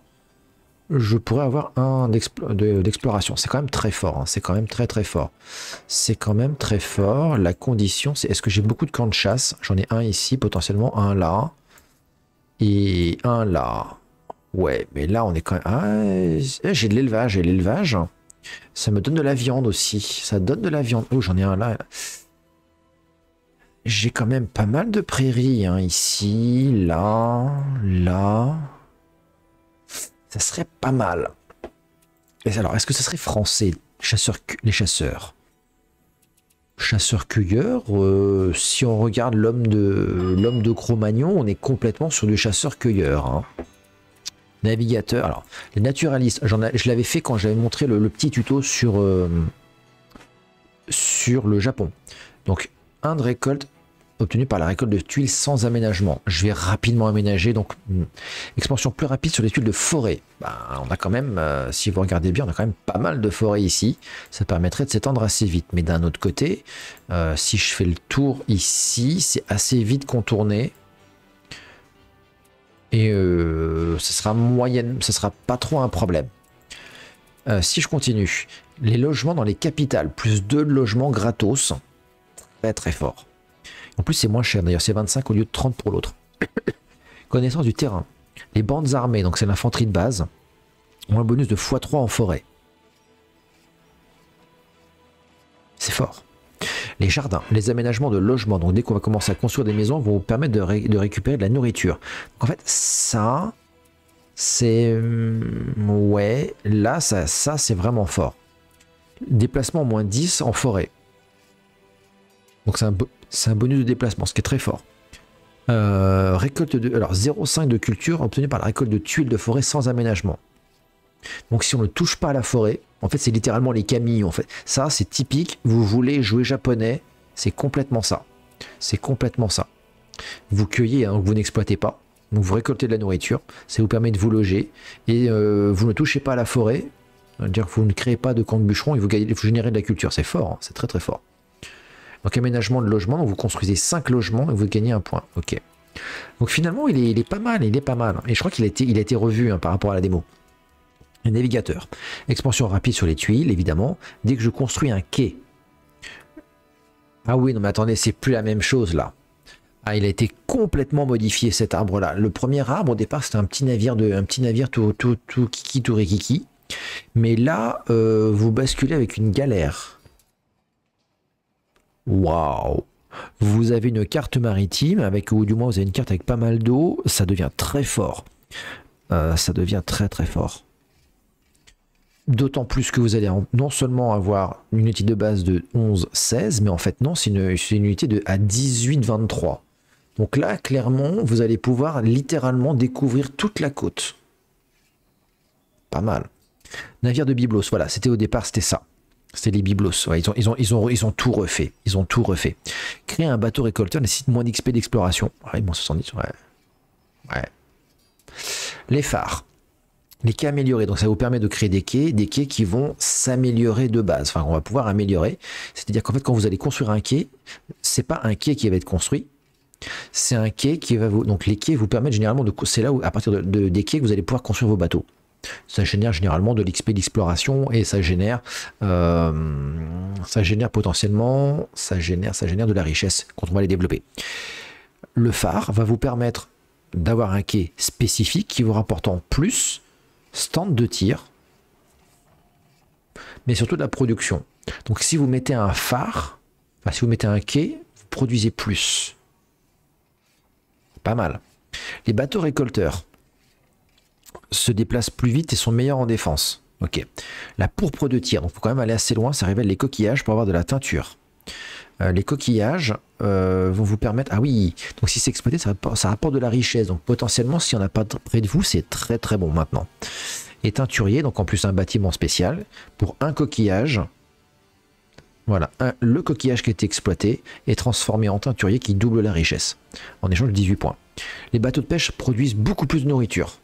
je pourrais avoir un d'exploration. C'est quand même très fort. Hein. C'est quand même très très fort. C'est quand même très fort. La condition, c'est est-ce que j'ai beaucoup de camps de chasse J'en ai un ici, potentiellement un là. Et un là. Ouais, mais là on est quand même... Ah, eh, j'ai de l'élevage, j'ai l'élevage. Ça me donne de la viande aussi. Ça donne de la viande. Oh, j'en ai un là. J'ai quand même pas mal de prairies hein, ici, là, là. Ça serait pas mal. et alors, est-ce que ce serait français chasseurs, Les chasseurs chasseurs cueilleurs euh, si on regarde l'homme de l'homme de Cro-Magnon, on est complètement sur du chasseur-cueilleur. Hein. Navigateur. Alors, les naturalistes, j'en je l'avais fait quand j'avais montré le, petit tuto sur, euh, sur le Japon. Donc, un de récolte Obtenu par la récolte de tuiles sans aménagement. Je vais rapidement aménager, donc hmm, expansion plus rapide sur les tuiles de forêt. Bah, on a quand même, euh, si vous regardez bien, on a quand même pas mal de forêt ici. Ça permettrait de s'étendre assez vite. Mais d'un autre côté, euh, si je fais le tour ici, c'est assez vite contourné. Et euh, ce sera moyenne, ce sera pas trop un problème. si je continue, les logements dans les capitales, plus deux logements gratos, très très fort. En plus, c'est moins cher d'ailleurs, c'est 25 au lieu de 30 pour l'autre. [coughs] Connaissance du terrain. Les bandes armées, donc c'est l'infanterie de base, ont un bonus de x3 en forêt. C'est fort. Les jardins, les aménagements de logements, donc dès qu'on va commencer à construire des maisons, vont vous permettre de, récupérer de la nourriture. en fait, ça, c'est... Mm, ouais, là, ça, c'est vraiment fort. Déplacement moins 10 en forêt. Donc c'est un, peu c'est un bonus de déplacement, ce qui est très fort. Euh, récolte de alors 0,5 de culture obtenue par la récolte de tuiles de forêt sans aménagement. Donc si on ne touche pas à la forêt, en fait c'est littéralement les camions. En fait, ça c'est typique. Vous voulez jouer japonais, c'est complètement ça. C'est complètement ça. Vous cueillez, donc hein, vous n'exploitez pas. Donc vous récoltez de la nourriture, ça vous permet de vous loger et euh, vous ne touchez pas à la forêt. C'est-à-dire que vous ne créez pas de camp de bûcherons et vous, générez de la culture. C'est fort, hein. c'est très très fort. Donc aménagement de logement, vous construisez 5 logements et vous gagnez un point. Ok. Donc finalement, il est, pas mal, il est pas mal. Et je crois qu'il a été, revu hein, par rapport à la démo. Navigateur. Expansion rapide sur les tuiles, évidemment. Dès que je construis un quai. Ah oui, non mais attendez, c'est plus la même chose là. Ah, il a été complètement modifié cet arbre-là. Le premier arbre, au départ, c'était un petit navire de, un petit navire tout, tout, tout, kiki, tout rikiki. Mais là, euh, vous basculez avec une galère. Waouh Vous avez une carte maritime, avec, ou du moins vous avez une carte avec pas mal d'eau, ça devient très fort. Euh, ça devient très très fort. D'autant plus que vous allez non seulement avoir une unité de base de 11-16, mais en fait non, c'est une, unité de à 18-23. Donc là, clairement, vous allez pouvoir littéralement découvrir toute la côte. Pas mal. Navire de Biblos, voilà, c'était au départ, c'était ça. C'est les Biblos. ils, ont, tout refait. Ils ont tout refait. Créer un bateau récolteur nécessite moins d'XP d'exploration. Ouais, bon, 70, Les phares. Les quais améliorés. Donc, ça vous permet de créer des quais, des quais qui vont s'améliorer de base. Enfin, on va pouvoir améliorer. C'est-à-dire qu'en fait, quand vous allez construire un quai, c'est pas un quai qui va être construit. C'est un quai qui va vous. Donc, les quais vous permettent généralement de. C'est là où, à partir de, des quais, vous allez pouvoir construire vos bateaux ça génère généralement de l'XP d'exploration et ça génère, euh, ça génère potentiellement, ça génère, ça génère de la richesse quand on va les développer. Le phare va vous permettre d'avoir un quai spécifique qui vous rapporte en plus stand de tir, mais surtout de la production. Donc si vous mettez un phare, si vous mettez un quai, vous produisez plus. Pas mal. Les bateaux récolteurs se déplacent plus vite et sont meilleurs en défense. Ok. La pourpre de tir, donc faut quand même aller assez loin, ça révèle les coquillages pour avoir de la teinture. Euh, les coquillages euh, vont vous permettre. Ah oui, donc si c'est exploité, ça rapporte, de la richesse. Donc potentiellement, si on n'a a pas près de vous, c'est très très bon maintenant. Et teinturier, donc en plus un bâtiment spécial, pour un coquillage. Voilà, le coquillage qui a été exploité est transformé en teinturier qui double la richesse, en échange de 18 points. Les bateaux de pêche produisent beaucoup plus de nourriture.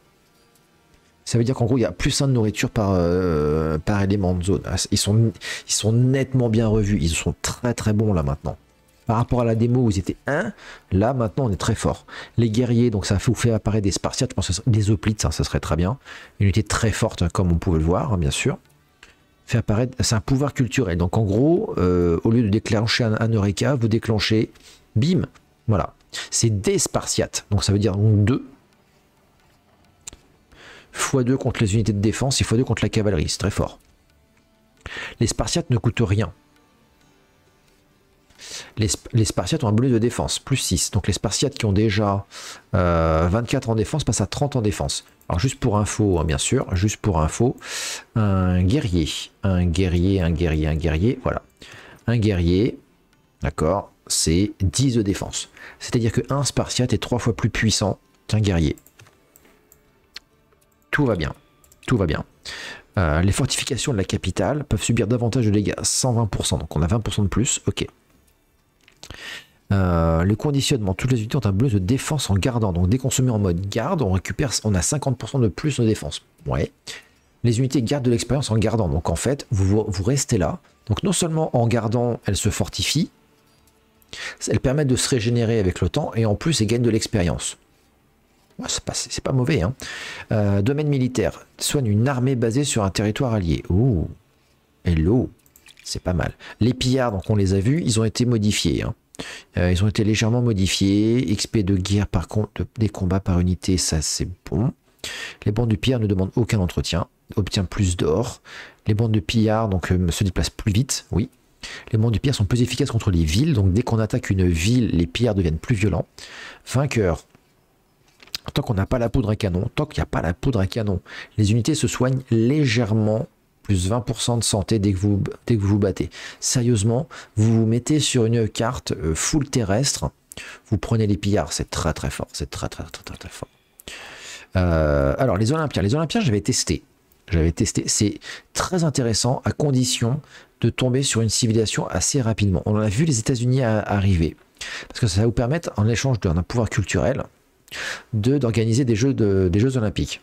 Ça veut dire qu'en gros, il y a plus un de nourriture euh, par, élément de zone. Ah, ils sont, ils sont nettement bien revus. Ils sont très très bons là maintenant. Par rapport à la démo où ils étaient 1, là maintenant on est très fort. Les guerriers, donc ça vous fait apparaître des Spartiates, je pense que des Hoplites, hein, ça serait très bien. Une unité très forte hein, comme on pouvait le voir, hein, bien sûr. Fait apparaître, c'est un pouvoir culturel. Donc en gros, euh, au lieu de déclencher un, un Eureka, vous déclenchez, bim, voilà. C'est des Spartiates, donc ça veut dire 2 x2 contre les unités de défense et x2 contre la cavalerie, c'est très fort. Les Spartiates ne coûtent rien. Les, Spartiates ont un bonus de défense, plus 6. Donc les Spartiates qui ont déjà 24 euh, en défense passent à 30 en défense. Alors juste pour info, hein, bien sûr, juste pour info, un guerrier, un guerrier, un guerrier, un guerrier, voilà. Un guerrier, d'accord, c'est 10 de défense. C'est-à-dire que un Spartiate est 3 fois plus puissant qu'un guerrier tout va bien. Tout va bien. Euh, les fortifications de la capitale peuvent subir davantage de dégâts, 120%, donc on a 20% de plus, ok. Euh, le conditionnement, toutes les unités ont un bonus de défense en gardant, donc dès qu'on se met en mode garde, on récupère, on a 50% de plus de défense. Ouais. Les unités gardent de l'expérience en gardant, donc en fait, vous, vous restez là. Donc non seulement en gardant, elles se fortifient, elles permettent de se régénérer avec le temps, et en plus, elles gagnent de l'expérience. Ah, c'est pas, mauvais. Hein. Euh, domaine militaire, soigne une armée basée sur un territoire allié. Oh, hello, c'est pas mal. Les pillards, donc on les a vus, ils ont été modifiés. Hein. Euh, ils ont été légèrement modifiés. XP de guerre par contre, des combats par unité, ça c'est bon. Les bandes de pillards ne demandent aucun entretien, obtient plus d'or. Les bandes de pillards donc, euh, se déplacent plus vite, oui. Les bandes de pierre sont plus efficaces contre les villes, donc dès qu'on attaque une ville, les pillards deviennent plus violents. Vainqueur, tant qu'on n'a pas la poudre à canon, tant qu'il n'y a pas la poudre à canon, les unités se soignent légèrement plus 20% de santé dès que vous que vous, battez. Sérieusement, vous vous mettez sur une carte euh, full terrestre, vous prenez les pillards, c'est très très fort, c'est très très très très fort. Euh, alors les Olympiens, les Olympiens, j'avais testé, j'avais testé, c'est très intéressant à condition de tomber sur une civilisation assez rapidement. On en a vu les États-Unis arriver parce que ça va vous permettre en échange d'un pouvoir culturel d'organiser des, jeux des Jeux olympiques.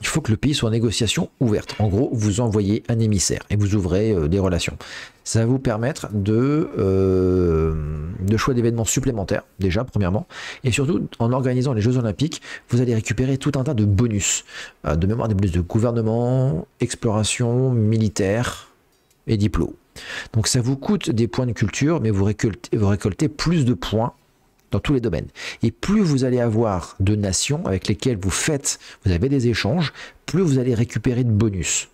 Il faut que le pays soit en négociation ouverte. En gros, vous envoyez un émissaire et vous ouvrez euh, des relations. Ça va vous permettre de, euh, de choix d'événements supplémentaires, déjà, premièrement. Et surtout, en organisant les Jeux Olympiques, vous allez récupérer tout un tas de bonus. Euh, de mémoire, des bonus de gouvernement, exploration, militaire et diplôme. Donc ça vous coûte des points de culture, mais vous récoltez, vous récoltez plus de points dans tous les domaines. Et plus vous allez avoir de nations avec lesquelles vous faites, vous avez des échanges, plus vous allez récupérer de bonus.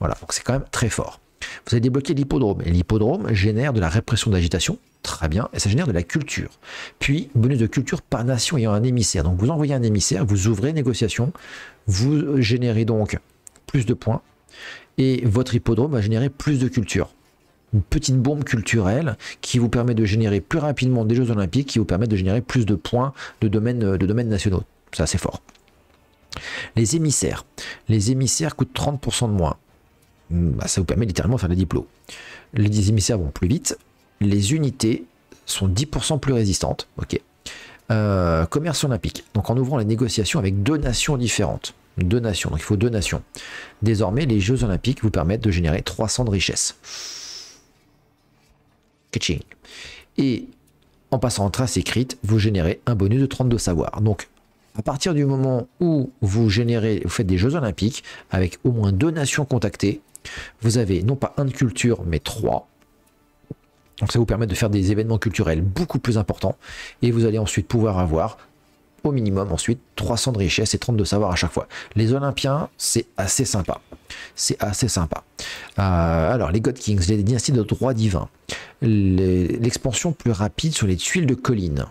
Voilà, donc c'est quand même très fort. Vous allez débloquer l'hippodrome. Et l'hippodrome génère de la répression d'agitation, très bien, et ça génère de la culture. Puis, bonus de culture par nation ayant un émissaire. Donc vous envoyez un émissaire, vous ouvrez négociation, vous générez donc plus de points, et votre hippodrome va générer plus de culture une petite bombe culturelle qui vous permet de générer plus rapidement des Jeux Olympiques, qui vous permet de générer plus de points de domaines, de nationaux. C'est assez fort. Les émissaires. Les émissaires coûtent 30% de moins. Hmm, bah, ça vous permet littéralement de faire des diplômes. Les émissaires vont plus vite. Les unités sont 10% plus résistantes. Ok. Euh, commerce olympique. Donc en ouvrant les négociations avec deux nations différentes. Deux nations, donc il faut deux nations. Désormais, les Jeux olympiques vous permettent de générer 300 de richesse. Et en passant en trace écrite, vous générez un bonus de 32 savoirs. Donc, à partir du moment où vous générez, vous faites des Jeux Olympiques avec au moins deux nations contactées, vous avez non pas un de culture, mais trois. Donc ça vous permet de faire des événements culturels beaucoup plus importants et vous allez ensuite pouvoir avoir au minimum ensuite 300 de richesse et 30 de savoir à chaque fois. Les Olympiens, c'est assez sympa. C'est assez sympa. Euh, alors, les God Kings, les dynasties de droit divin, l'expansion plus rapide sur les tuiles de collines.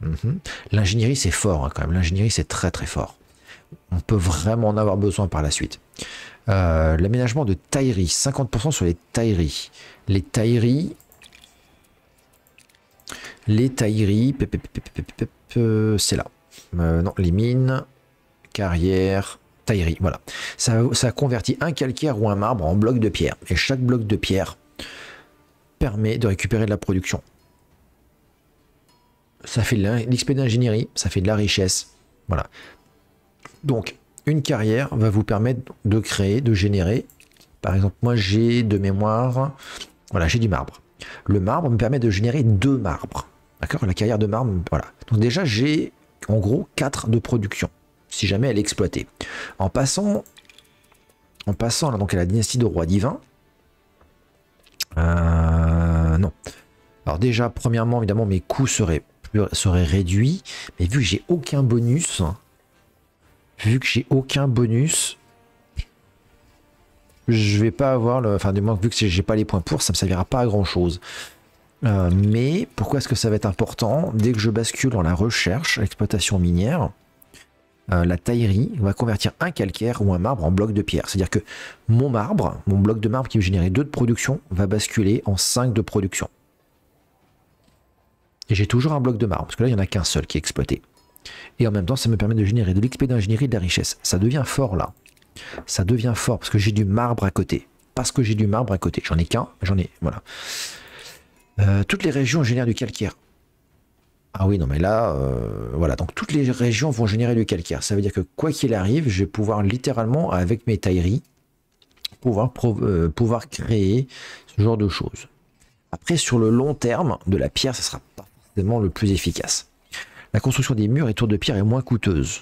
Mhm. L'ingénierie, c'est fort hein, quand même. L'ingénierie, c'est très très fort. On peut vraiment en avoir besoin par la suite. Euh, l'aménagement de tailleries, 50% sur les tailleries. Les tailleries, les tailleries, euh, c'est là. Euh, non, les mines, carrière, taillerie. Voilà. Ça, ça convertit un calcaire ou un marbre en bloc de pierre. Et chaque bloc de pierre permet de récupérer de la production. Ça fait de l'XP d'ingénierie, ça fait de la richesse. Voilà. Donc, une carrière va vous permettre de créer, de générer. Par exemple, moi j'ai de mémoire, voilà, j'ai du marbre. Le marbre me permet de générer deux marbres. D'accord La carrière de marbre, voilà. Donc déjà, j'ai en gros 4 de production, si jamais elle est exploitée. En passant, en passant donc à la dynastie de roi divin, euh, non. Alors déjà, premièrement, évidemment, mes coûts seraient, seraient réduits, mais vu que j'ai aucun bonus, vu que j'ai aucun bonus, je vais pas avoir le, enfin du moins vu que j'ai pas les points pour, ça me servira pas à grand chose. Euh, mais pourquoi est-ce que ça va être important Dès que je bascule dans la recherche, l'exploitation minière, euh, la taillerie va convertir un calcaire ou un marbre en bloc de pierre. C'est-à-dire que mon marbre, mon bloc de marbre qui me générait 2 de production, va basculer en 5 de production. Et j'ai toujours un bloc de marbre, parce que là, il n'y en a qu'un seul qui est exploité. Et en même temps, ça me permet de générer de l'XP d'ingénierie et de la richesse. Ça devient fort là. Ça devient fort parce que j'ai du marbre à côté. Parce que j'ai du marbre à côté. J'en ai qu'un, j'en ai. Voilà. Euh, toutes les régions génèrent du calcaire. Ah oui, non, mais là, euh, voilà. Donc, toutes les régions vont générer du calcaire. Ça veut dire que quoi qu'il arrive, je vais pouvoir littéralement, avec mes tailleries, pouvoir, euh, pouvoir créer ce genre de choses. Après, sur le long terme, de la pierre, ça sera pas forcément le plus efficace. La construction des murs et tours de pierre est moins coûteuse.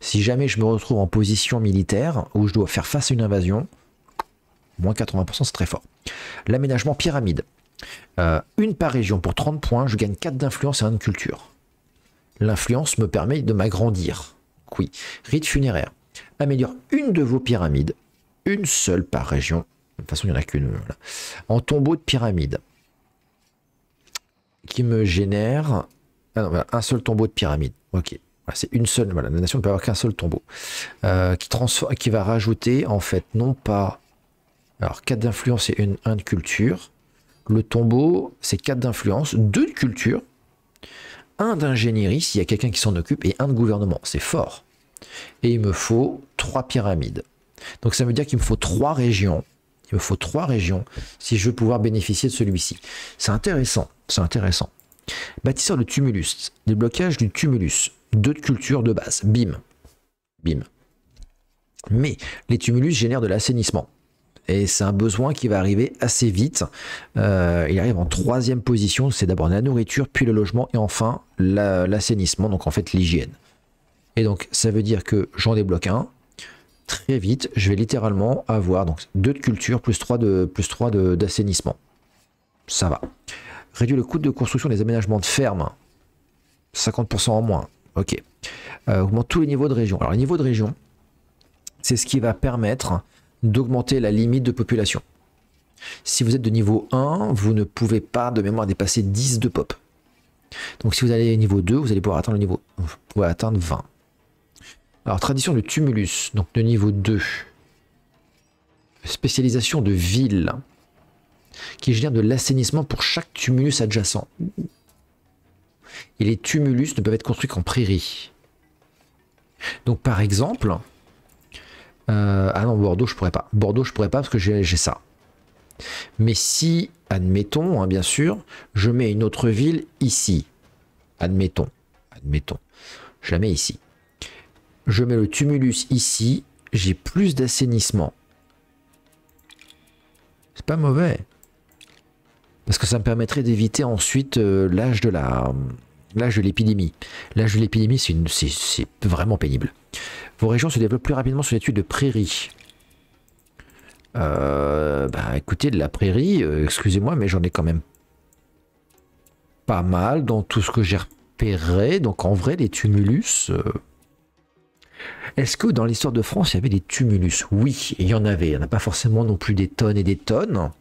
Si jamais je me retrouve en position militaire où je dois faire face à une invasion, moins 80%, c'est très fort. L'aménagement pyramide. Euh, une par région pour 30 points, je gagne 4 d'influence et 1 de culture. L'influence me permet de m'agrandir. Oui. Rite funéraire. Améliore une de vos pyramides, une seule par région. De toute façon, il n'y en a qu'une. En tombeau de pyramide. Qui me génère. Ah non, un seul tombeau de pyramide. Ok. c'est une seule. la nation ne peut avoir qu'un seul tombeau. Euh, qui, qui va rajouter, en fait, non pas. Alors, 4 d'influence et 1 de culture le tombeau, c'est quatre d'influence, deux de culture, un d'ingénierie s'il y a quelqu'un qui s'en occupe et un de gouvernement. C'est fort. Et il me faut trois pyramides. Donc ça veut dire qu'il me faut trois régions. Il me faut trois régions si je veux pouvoir bénéficier de celui-ci. C'est intéressant. C'est intéressant. Bâtisseur de tumulus. Déblocage du tumulus. Deux de culture de base. Bim. Bim. Mais les tumulus génèrent de l'assainissement et c'est un besoin qui va arriver assez vite. Euh, il arrive en troisième position, c'est d'abord la nourriture, puis le logement, et enfin l'assainissement, donc en fait l'hygiène. Et donc ça veut dire que j'en débloque un. Très vite, je vais littéralement avoir donc deux de culture plus trois de d'assainissement. Ça va. Réduire le coût de construction des aménagements de ferme. 50% en moins. Ok. Euh, augmente tous les niveaux de région. Alors les niveaux de région, c'est ce qui va permettre d'augmenter la limite de population. Si vous êtes de niveau 1, vous ne pouvez pas de mémoire dépasser 10 de pop. Donc si vous allez niveau 2, vous allez pouvoir atteindre le niveau... Vous atteindre 20. Alors tradition de tumulus, donc de niveau 2. Spécialisation de ville, qui génère de l'assainissement pour chaque tumulus adjacent. Et les tumulus ne peuvent être construits qu'en prairie. Donc par exemple, euh, ah non, Bordeaux, je pourrais pas. Bordeaux, je pourrais pas parce que j'ai ça. Mais si, admettons, hein, bien sûr, je mets une autre ville ici, admettons, admettons, je mets ici. Je mets le tumulus ici, j'ai plus d'assainissement. C'est pas mauvais. Parce que ça me permettrait d'éviter ensuite euh, l'âge de la... L'âge de l'épidémie. L'âge de l'épidémie, c'est vraiment pénible. Vos régions se développent plus rapidement sous l'étude de prairies. Euh, bah écoutez, de la prairie, euh, excusez-moi, mais j'en ai quand même pas mal dans tout ce que j'ai repéré. Donc en vrai, les tumulus... Euh, est-ce que dans l'histoire de France, il y avait des tumulus Oui, il y en avait. Il n'y en a pas forcément non plus des tonnes et des tonnes.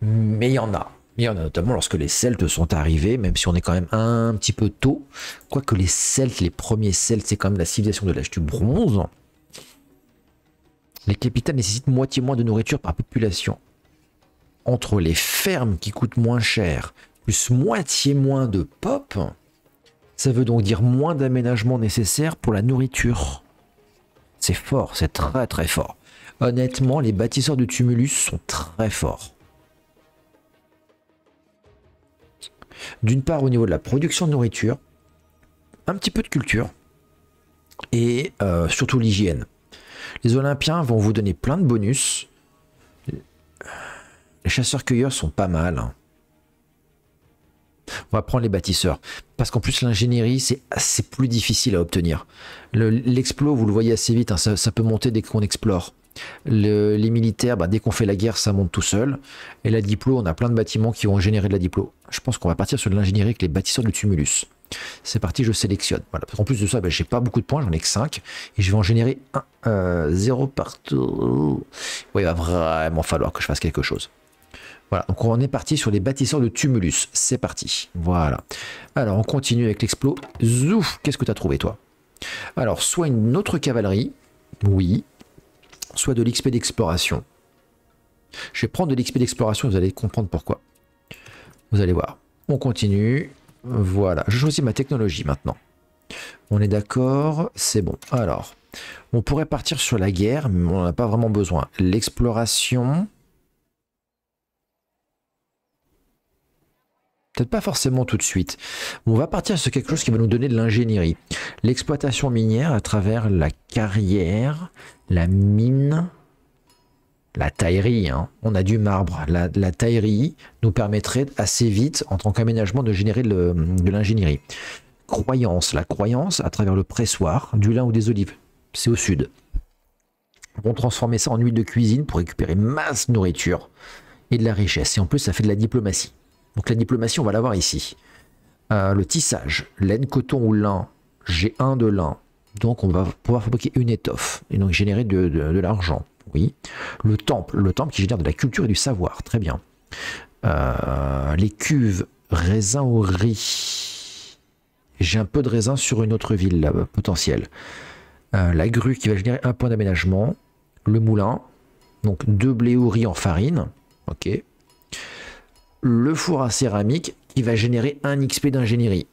Mais il y en a. Mais notamment lorsque les Celtes sont arrivés, même si on est quand même un petit peu tôt. Quoique les Celtes, les premiers Celtes, c'est quand même la civilisation de l'âge du bronze. Les capitales nécessitent moitié moins de nourriture par population. Entre les fermes qui coûtent moins cher, plus moitié moins de pop, ça veut donc dire moins d'aménagement nécessaire pour la nourriture. C'est fort, c'est très très fort. Honnêtement, les bâtisseurs de tumulus sont très forts. D'une part au niveau de la production de nourriture, un petit peu de culture et euh, surtout l'hygiène. Les Olympiens vont vous donner plein de bonus. Les chasseurs-cueilleurs sont pas mal. Hein. On va prendre les bâtisseurs. Parce qu'en plus, l'ingénierie, c'est assez plus difficile à obtenir. L'explo, vous le voyez assez vite, hein, ça, peut monter dès qu'on explore les militaires, bah, dès qu'on fait la guerre, ça monte tout seul. Et la diplo, on a plein de bâtiments qui vont générer de la diplo. Je pense qu'on va partir sur l'ingénierie avec les bâtisseurs de tumulus. C'est parti, je sélectionne. En plus de ça, bah, j'ai pas beaucoup de points, j'en ai que 5. Et je vais en générer 1, euh, zéro 0 partout. Oui, il va vraiment falloir que je fasse quelque chose. Voilà, donc on est parti sur les bâtisseurs de tumulus. C'est parti. Voilà. Alors, on continue avec l'explo. Zouf, qu'est-ce que tu as trouvé, toi Alors, soit une autre cavalerie. Oui, soit de l'XP d'exploration. Je vais prendre de l'XP d'exploration, vous allez comprendre pourquoi. Vous allez voir. On continue. Voilà, je choisis ma technologie maintenant. On est d'accord, c'est bon. Alors, on pourrait partir sur la guerre, mais on n'en a pas vraiment besoin. L'exploration, Peut-être pas forcément tout de suite. On va partir sur quelque chose qui va nous donner de l'ingénierie. L'exploitation minière à travers la carrière, la mine, la taillerie. Hein. On a du marbre. La, taillerie nous permettrait assez vite, en tant qu'aménagement, de générer de l'ingénierie. Croyance. La croyance à travers le pressoir, du lin ou des olives. C'est au sud. On transformer ça en huile de cuisine pour récupérer masse nourriture et de la richesse. Et en plus, ça fait de la diplomatie. Donc la diplomatie, on va l'avoir ici. Euh, le tissage, laine, coton ou lin, j'ai un de lin. Donc on va pouvoir fabriquer une étoffe et donc générer de, l'argent. Oui. Le temple, le temple qui génère de la culture et du savoir. Très bien. Euh, les cuves, raisin au riz. J'ai un peu de raisin sur une autre ville là, potentielle. Euh, la grue qui va générer un point d'aménagement. Le moulin. Donc deux blés au riz en farine. Ok le four à céramique qui va générer un XP d'ingénierie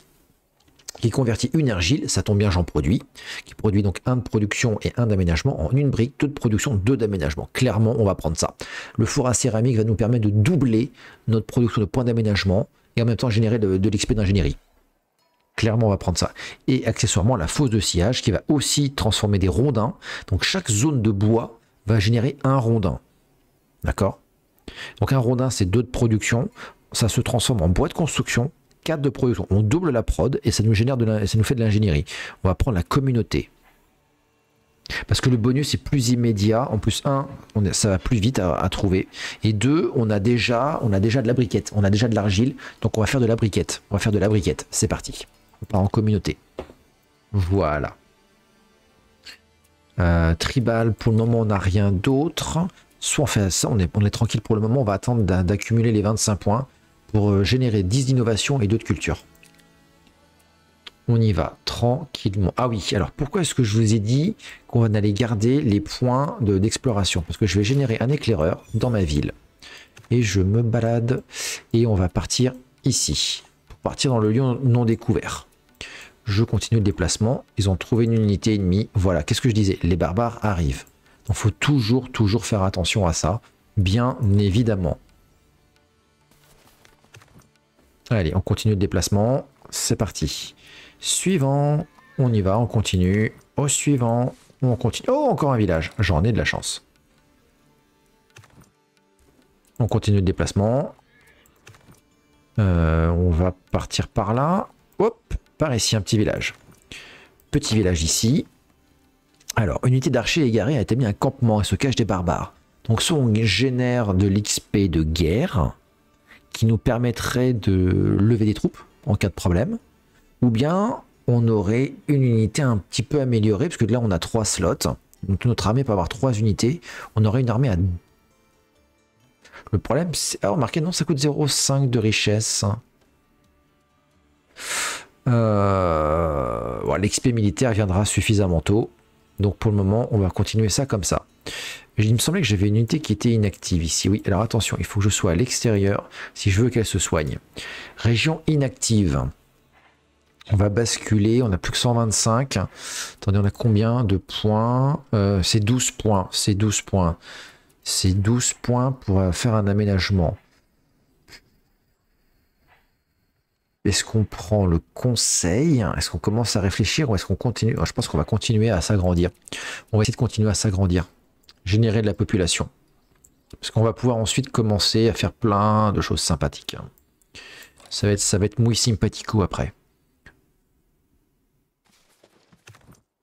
qui convertit une argile, ça tombe bien, j'en produis, qui produit donc un de production et un d'aménagement en une brique, deux de production, deux d'aménagement. Clairement, on va prendre ça. Le four à céramique va nous permettre de doubler notre production de points d'aménagement et en même temps générer de, de l'XP d'ingénierie. Clairement, on va prendre ça. Et accessoirement, la fosse de sillage qui va aussi transformer des rondins. Donc chaque zone de bois va générer un rondin. D'accord donc un rondin, c'est deux de production, ça se transforme en bois de construction, quatre de production. On double la prod et ça nous, génère de ça nous fait de l'ingénierie. On va prendre la communauté. Parce que le bonus est plus immédiat. En plus, 1, ça va plus vite à, trouver. Et deux, on a, déjà, on a déjà de la briquette. On a déjà de l'argile. Donc on va faire de la briquette. On va faire de la briquette. C'est parti. On part en communauté. Voilà. Euh, tribal, pour le moment, on n'a rien d'autre soit on fait ça, on est, on est tranquille pour le moment, on va attendre d'accumuler les 25 points pour euh, générer 10 d'innovation et 2 de culture. On y va tranquillement. Ah oui, alors pourquoi est-ce que je vous ai dit qu'on allait garder les points d'exploration Parce que je vais générer un éclaireur dans ma ville. Et je me balade et on va partir ici. Pour partir dans le lion non découvert. Je continue le déplacement. Ils ont trouvé une unité ennemie. Voilà, qu'est-ce que je disais Les barbares arrivent. Il faut toujours, toujours faire attention à ça, bien évidemment. Allez, on continue le déplacement. C'est parti. Suivant, on y va, on continue. Au suivant, on continue. Oh, encore un village. J'en ai de la chance. On continue le déplacement. Euh, on va partir par là. Hop, par ici, un petit village. Petit village ici. Alors, une unité d'archers égarée a établi un campement et se cache des barbares. Donc soit on génère de l'XP de guerre, qui nous permettrait de lever des troupes en cas de problème, ou bien on aurait une unité un petit peu améliorée, parce que là on a trois slots, donc notre armée peut avoir trois unités, on aurait une armée à... Le problème, c'est... Ah, remarquez, non, ça coûte 0,5 de richesse. Euh, L'XP militaire viendra suffisamment tôt. Donc pour le moment, on va continuer ça comme ça. Il me semblait que j'avais une unité qui était inactive ici. Oui, alors attention, il faut que je sois à l'extérieur si je veux qu'elle se soigne. Région inactive. On va basculer, on a plus que 125. Attendez, on a combien de points euh, C'est 12 points, c'est 12 points. C'est 12 points pour faire un aménagement. Est-ce qu'on prend le conseil Est-ce qu'on commence à réfléchir ou est-ce qu'on continue oh, Je pense qu'on va continuer à s'agrandir. On va essayer de continuer à s'agrandir, générer de la population. Parce qu'on va pouvoir ensuite commencer à faire plein de choses sympathiques. Ça va être, ça va être muy sympathico après.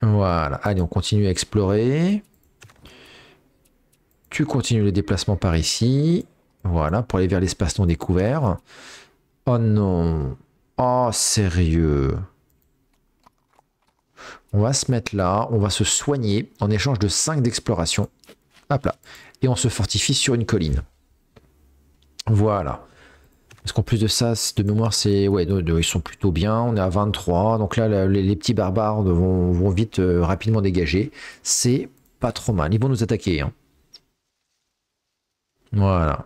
Voilà, allez, on continue à explorer. Tu continues le déplacement par ici. Voilà, pour aller vers l'espace non découvert. Oh non Oh, sérieux. On va se mettre là, on va se soigner en échange de 5 d'exploration. Hop là. Et on se fortifie sur une colline. Voilà. Parce qu'en plus de ça, de mémoire, c'est. Ouais, ils sont plutôt bien. On est à 23. Donc là, les, petits barbares vont, vite, euh, rapidement dégager. C'est pas trop mal. Ils vont nous attaquer. Hein. Voilà.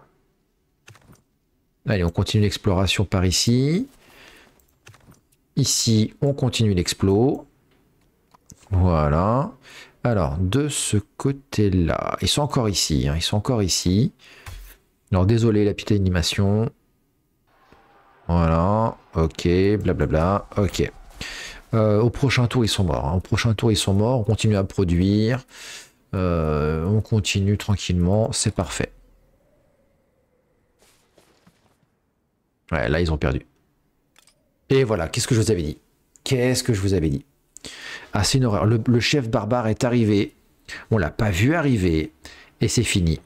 Allez, on continue l'exploration par ici. Ici, on continue l'explo. Voilà. Alors, de ce côté-là, ils sont encore ici. Hein, ils sont encore ici. Alors, désolé, la petite animation. Voilà. Ok, blablabla. Ok. Euh, au prochain tour, ils sont morts. Hein. Au prochain tour, ils sont morts. On continue à produire. Euh, on continue tranquillement. C'est parfait. Ouais, là, ils ont perdu. Et voilà, qu'est-ce que je vous avais dit Qu'est-ce que je vous avais dit Ah, c'est une horreur. Le, chef barbare est arrivé. On l'a pas vu arriver. Et c'est fini.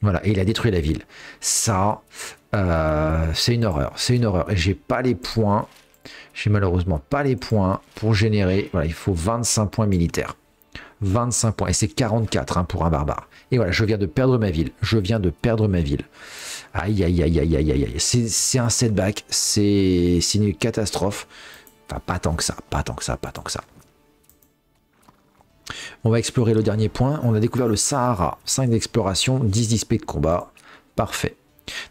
Voilà, et il a détruit la ville. Ça, euh, c'est une horreur. C'est une horreur. Et j'ai pas les points. J'ai malheureusement pas les points pour générer. Voilà, il faut 25 points militaires. 25 points. Et c'est 44 hein, pour un barbare. Et voilà, je viens de perdre ma ville. Je viens de perdre ma ville. Aïe, aïe, aïe, aïe, aïe, aïe. aïe C'est un setback, c'est une catastrophe. Enfin, pas tant que ça, pas tant que ça, pas tant que ça. On va explorer le dernier point. On a découvert le Sahara. 5 d'exploration, 10 p de combat. Parfait.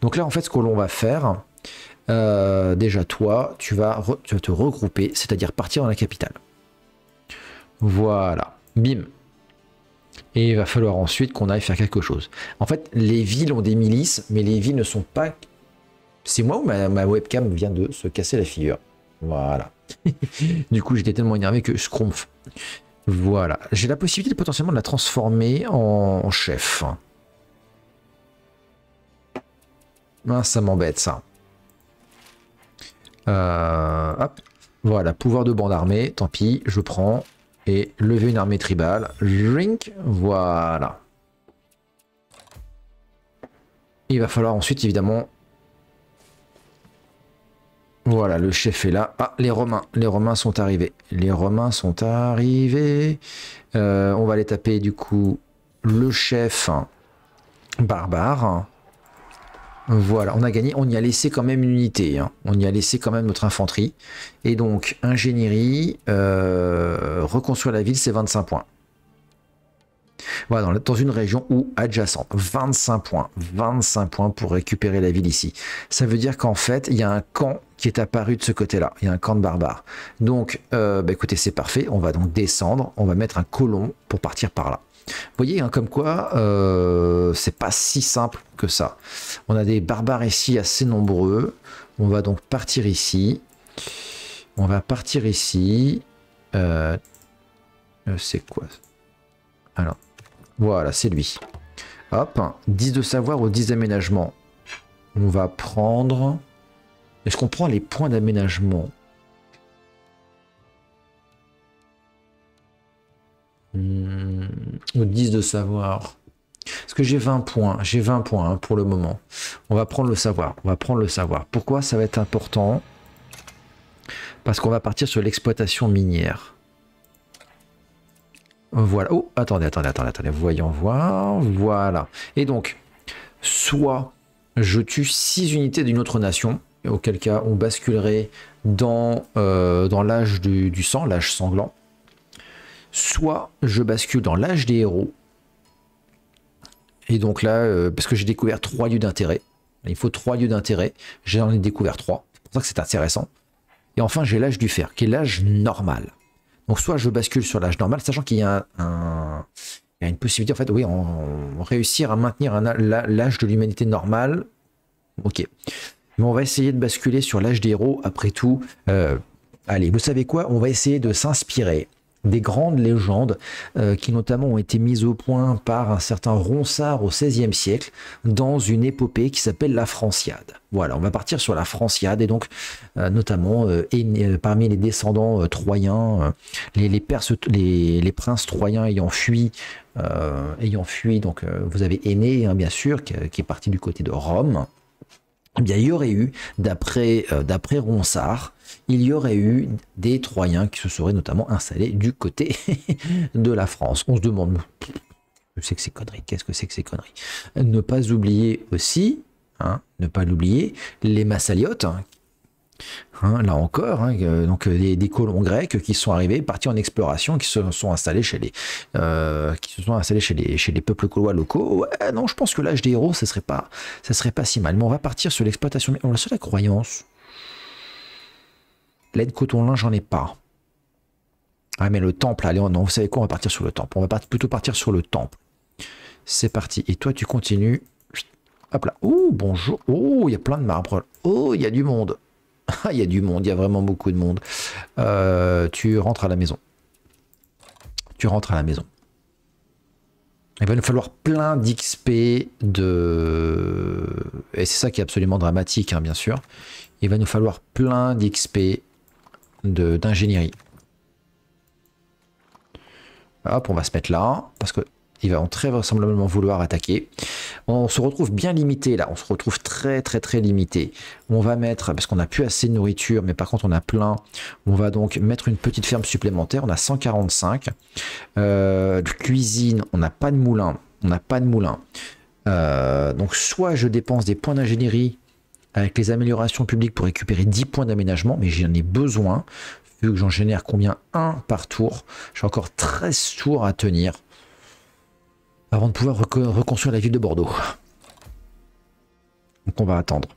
Donc là, en fait, ce que l'on va faire, euh, déjà toi, tu vas, tu vas te regrouper, c'est-à-dire partir dans la capitale. Voilà. Bim et il va falloir ensuite qu'on aille faire quelque chose. En fait, les villes ont des milices, mais les villes ne sont pas... C'est moi ou ma, webcam vient de se casser la figure Voilà. [laughs] du coup, j'étais tellement énervé que je Voilà. J'ai la possibilité potentiellement de la transformer en chef. Ah, ça m'embête, ça. Euh, hop. Voilà, pouvoir de bande armée, tant pis, je prends et lever une armée tribale. Drink, voilà. Il va falloir ensuite, évidemment... Voilà, le chef est là. Ah, les Romains. Les Romains sont arrivés. Les Romains sont arrivés. Euh, on va aller taper, du coup, le chef hein, barbare. Voilà, on a gagné, on y a laissé quand même une unité, hein. on y a laissé quand même notre infanterie. Et donc, ingénierie, euh, reconstruire la ville, c'est 25 points. Voilà, dans une région ou adjacente. 25 points, 25 points pour récupérer la ville ici. Ça veut dire qu'en fait, il y a un camp qui est apparu de ce côté-là. Il y a un camp de barbares. Donc, euh, bah, écoutez, c'est parfait. On va donc descendre, on va mettre un colon pour partir par là voyez, hein, comme quoi, euh, c'est pas si simple que ça. On a des barbares ici assez nombreux. On va donc partir ici. On va partir ici. Euh, euh, c'est quoi Alors, voilà, c'est lui. Hop, 10 de savoir ou 10 d'aménagement. On va prendre... Est-ce qu'on prend les points d'aménagement Hmm, ou 10 de savoir. Est-ce que j'ai 20 points, j'ai 20 points hein, pour le moment. On va prendre le savoir, on va prendre le savoir. Pourquoi ça va être important Parce qu'on va partir sur l'exploitation minière. Voilà. Oh, attendez, attendez, attendez, attendez. Voyons voir. Voilà. Et donc, soit je tue 6 unités d'une autre nation, auquel cas on basculerait dans, euh, dans l'âge du sang, l'âge sanglant soit je bascule dans l'âge des héros. Et donc là, euh, parce que j'ai découvert trois lieux d'intérêt. Il faut trois lieux d'intérêt. J'en ai découvert trois. C'est pour ça que c'est intéressant. Et enfin, j'ai l'âge du fer, qui est l'âge normal. Donc soit je bascule sur l'âge normal, sachant qu'il y, a une possibilité, en fait, oui, réussir à maintenir l'âge de l'humanité normale. Ok. Mais on va essayer de basculer sur l'âge des héros. Après tout, euh, allez, vous savez quoi On va essayer de s'inspirer des grandes légendes euh, qui notamment ont été mises au point par un certain Ronsard au XVIe siècle dans une épopée qui s'appelle la Franciade. Voilà, on va partir sur la Franciade et donc euh, notamment euh, parmi les descendants troyens, les, les, princes troyens ayant fui, ayant fui, donc vous avez Aîné hein, bien sûr qui, est parti du côté de Rome. Eh bien, il y aurait eu, d'après Ronsard, il y aurait eu des Troyens qui se seraient notamment installés du côté [laughs] de la France. On se demande, c'est que ces conneries Qu'est-ce que c'est que ces conneries Ne pas oublier aussi, hein, ne pas l'oublier, les Massaliotes. Hein, hein, là encore, euh, donc euh, des, colons grecs qui sont arrivés, partis en exploration, qui se sont installés chez les, euh, qui se sont installés chez chez les peuples colois locaux. non, je pense que l'âge des héros, ce serait pas, ça serait pas si mal. Mais on va partir sur l'exploitation. On a sur la croyance. Laine coton-linge, j'en ai pas. Ah, mais le temple, allez, on, vous savez quoi, on va partir sur le temple. On va plutôt partir sur le temple. C'est parti. Et toi, tu continues. Hop là. Oh, bonjour. Oh, il y a plein de marbre Oh, il y a du monde. [laughs] Ah, il y a du monde, il y a vraiment beaucoup de monde. Euh, tu rentres à la maison. Tu rentres à la maison. Il va nous falloir plein d'XP de... Et c'est ça qui est absolument dramatique, hein, bien sûr. Il va nous falloir plein d'XP d'ingénierie. Hop, on va se mettre là, parce que va va très vraisemblablement vouloir attaquer. On se retrouve bien limité là, on se retrouve très très très limité. On va mettre, parce qu'on n'a plus assez de nourriture, mais par contre on a plein, on va donc mettre une petite ferme supplémentaire, on a 145. Euh, cuisine, on n'a pas de moulin, on n'a pas de moulin. Euh, donc soit je dépense des points d'ingénierie avec les améliorations publiques pour récupérer 10 points d'aménagement, mais j'en ai besoin, vu que j'en génère combien Un par tour. J'ai encore 13 tours à tenir avant de pouvoir reconstruire la ville de Bordeaux. Donc on va attendre.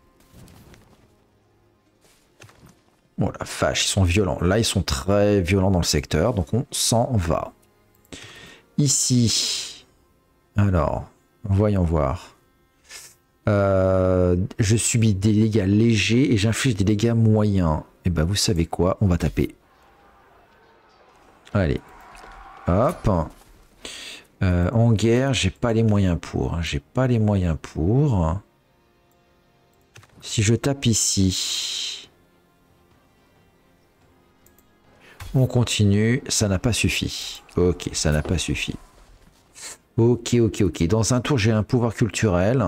Voilà, oh la fâche, ils sont violents. Là, ils sont très violents dans le secteur, donc on s'en va. Ici, alors, voyons voir. Euh, je subis des dégâts légers et j'inflige des dégâts moyens. Et eh ben, vous savez quoi, on va taper. Allez. Hop. Euh, en guerre, j'ai pas les moyens pour. Hein. J'ai pas les moyens pour. Si je tape ici. On continue. Ça n'a pas suffi. Ok, ça n'a pas suffi. Ok, ok, ok. Dans un tour, j'ai un pouvoir culturel.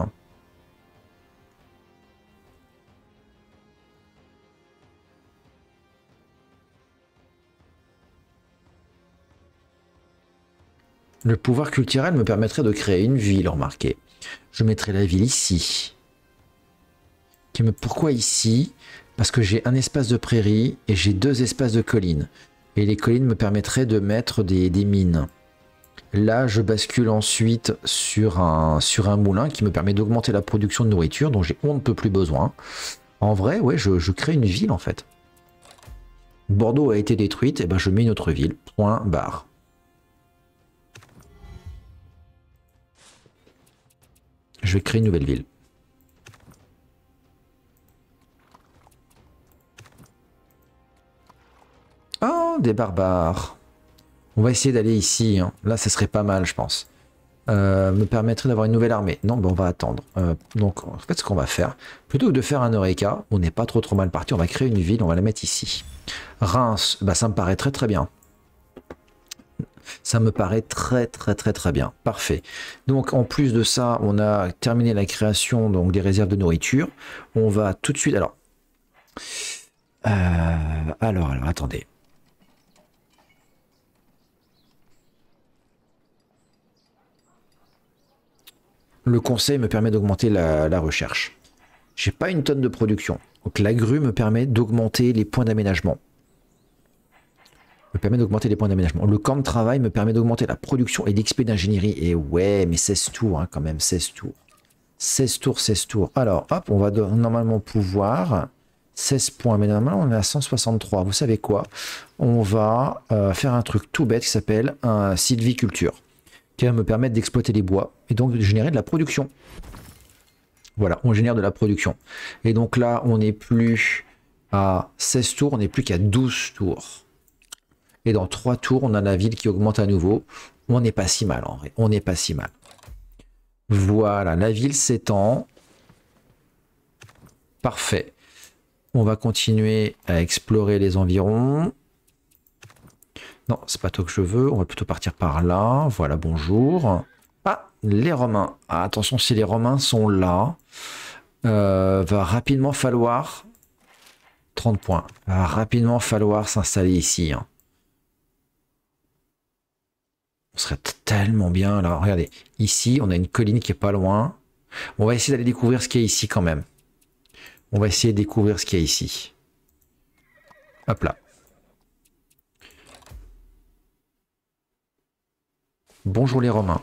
Le pouvoir culturel me permettrait de créer une ville, remarquez. Je mettrai la ville ici. Pourquoi ici Parce que j'ai un espace de prairie et j'ai deux espaces de collines. Et les collines me permettraient de mettre des, des mines. Là, je bascule ensuite sur un, sur un moulin qui me permet d'augmenter la production de nourriture, dont j'ai on ne peut plus besoin. En vrai, ouais, je, crée une ville en fait. Bordeaux a été détruite, et eh ben je mets une autre ville. Point barre. Je vais créer une nouvelle ville. Oh, des barbares. On va essayer d'aller ici. Hein. Là, ce serait pas mal, je pense. Euh, me permettrait d'avoir une nouvelle armée. Non, mais ben, on va attendre. Euh, donc, en fait, ce qu'on va faire, plutôt que de faire un Eureka, on n'est pas trop trop mal parti, on va créer une ville, on va la mettre ici. Reims, bah ça me paraît très très bien. Ça me paraît très très très très bien. Parfait. Donc en plus de ça, on a terminé la création donc, des réserves de nourriture. On va tout de suite... Alors, euh, alors, alors, attendez. Le conseil me permet d'augmenter la, la recherche. J'ai pas une tonne de production. Donc la grue me permet d'augmenter les points d'aménagement me permet d'augmenter les points d'aménagement. Le camp de travail me permet d'augmenter la production et l'XP d'ingénierie. Et ouais, mais 16 tours hein, quand même, 16 tours. 16 tours, 16 tours. Alors, hop, on va normalement pouvoir... 16 points, mais normalement on est à 163. Vous savez quoi On va euh, faire un truc tout bête qui s'appelle un sylviculture, qui va me permettre d'exploiter les bois et donc de générer de la production. Voilà, on génère de la production. Et donc là, on n'est plus à 16 tours, on n'est plus qu'à 12 tours. Et dans trois tours, on a la ville qui augmente à nouveau. On n'est pas si mal en vrai. On n'est pas si mal. Voilà, la ville s'étend. Parfait. On va continuer à explorer les environs. Non, c'est pas toi que je veux. On va plutôt partir par là. Voilà, bonjour. Ah, les Romains. Ah, attention, si les Romains sont là, euh, va rapidement falloir 30 points. Va rapidement falloir s'installer ici. Hein. serait tellement bien. Alors regardez, ici, on a une colline qui est pas loin. On va essayer d'aller découvrir ce qu'il y a ici quand même. On va essayer de découvrir ce qu'il y a ici. Hop là. Bonjour les Romains.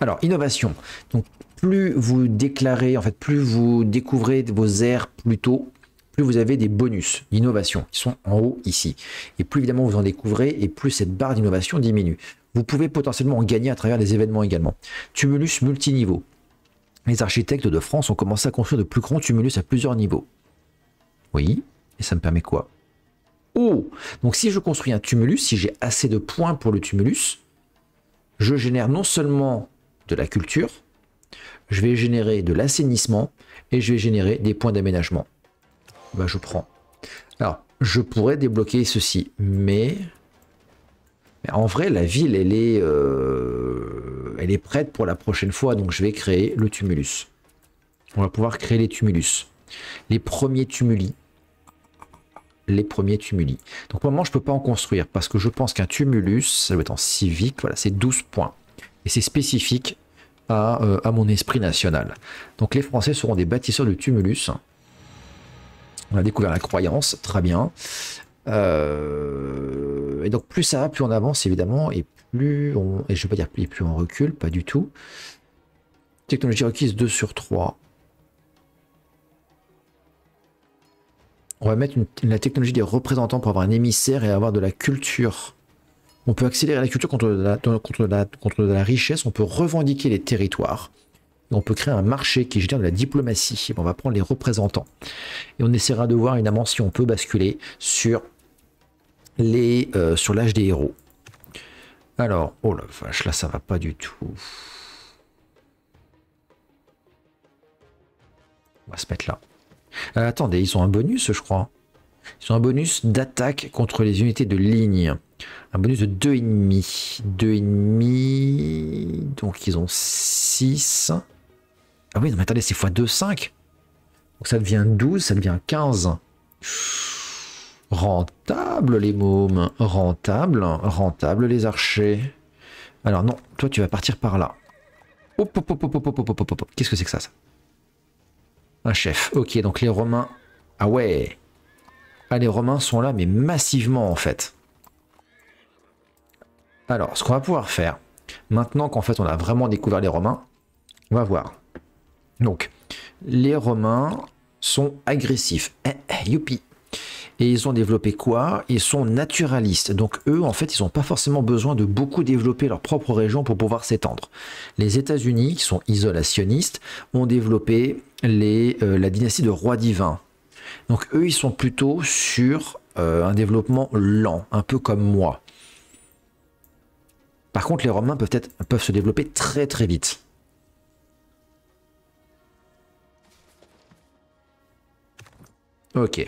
Alors, innovation. Donc, plus vous déclarez, en fait, plus vous découvrez vos airs plus tôt, plus vous avez des bonus, d'innovation qui sont en haut ici. Et plus évidemment vous en découvrez, et plus cette barre d'innovation diminue. Vous pouvez potentiellement en gagner à travers des événements également. Tumulus multiniveau. Les architectes de France ont commencé à construire de plus grands tumulus à plusieurs niveaux. Oui, et ça me permet quoi Oh Donc si je construis un tumulus, si j'ai assez de points pour le tumulus, je génère non seulement de la culture, je vais générer de l'assainissement et je vais générer des points d'aménagement. Bah, je prends. Alors, je pourrais débloquer ceci, mais en vrai, la ville, elle est, euh, elle est prête pour la prochaine fois. Donc, je vais créer le tumulus. On va pouvoir créer les tumulus. Les premiers tumuli. Les premiers tumuli. Donc, pour moment, je ne peux pas en construire parce que je pense qu'un tumulus, ça doit être en civique. Voilà, c'est 12 points. Et c'est spécifique à, euh, à, mon esprit national. Donc, les Français seront des bâtisseurs de tumulus. On a découvert la croyance, très bien. Euh, et donc plus ça va, plus on avance évidemment, et plus on, et je vais pas dire plus, on recule, pas du tout. Technologie requise 2 sur 3. On va mettre la technologie des représentants pour avoir un émissaire et avoir de la culture. On peut accélérer la culture contre la, contre contre la richesse, on peut revendiquer les territoires. on peut créer un marché qui génère de la diplomatie. on va prendre les représentants. Et on essaiera de voir évidemment si on peut basculer sur les, euh, sur l'âge des héros. Alors, oh la vache, là ça va pas du tout. On va se mettre là. Euh, attendez, ils ont un bonus, je crois. Ils ont un bonus d'attaque contre les unités de ligne. Un bonus de 2,5. 2,5. Donc ils ont 6. Ah oui, non mais attendez, c'est x 25 Donc ça devient 12, ça devient 15. Rentable les mômes, rentable, rentable les archers. Alors non, toi tu vas partir par là. Hop, Qu'est-ce que c'est que ça, ça Un chef. Ok, donc les Romains... Ah ouais Ah, les Romains sont là, mais massivement en fait. Alors, ce qu'on va pouvoir faire, maintenant qu'en fait on a vraiment découvert les Romains, on va voir. Donc, les Romains sont agressifs. Eh, eh youpi et ils ont développé quoi Ils sont naturalistes. Donc eux, en fait, ils n'ont pas forcément besoin de beaucoup développer leur propre région pour pouvoir s'étendre. Les États-Unis, qui sont isolationnistes, ont développé euh, la dynastie de rois divins. Donc eux, ils sont plutôt sur euh, un développement lent, un peu comme moi. Par contre, les Romains peuvent, peuvent se développer très très vite. Ok.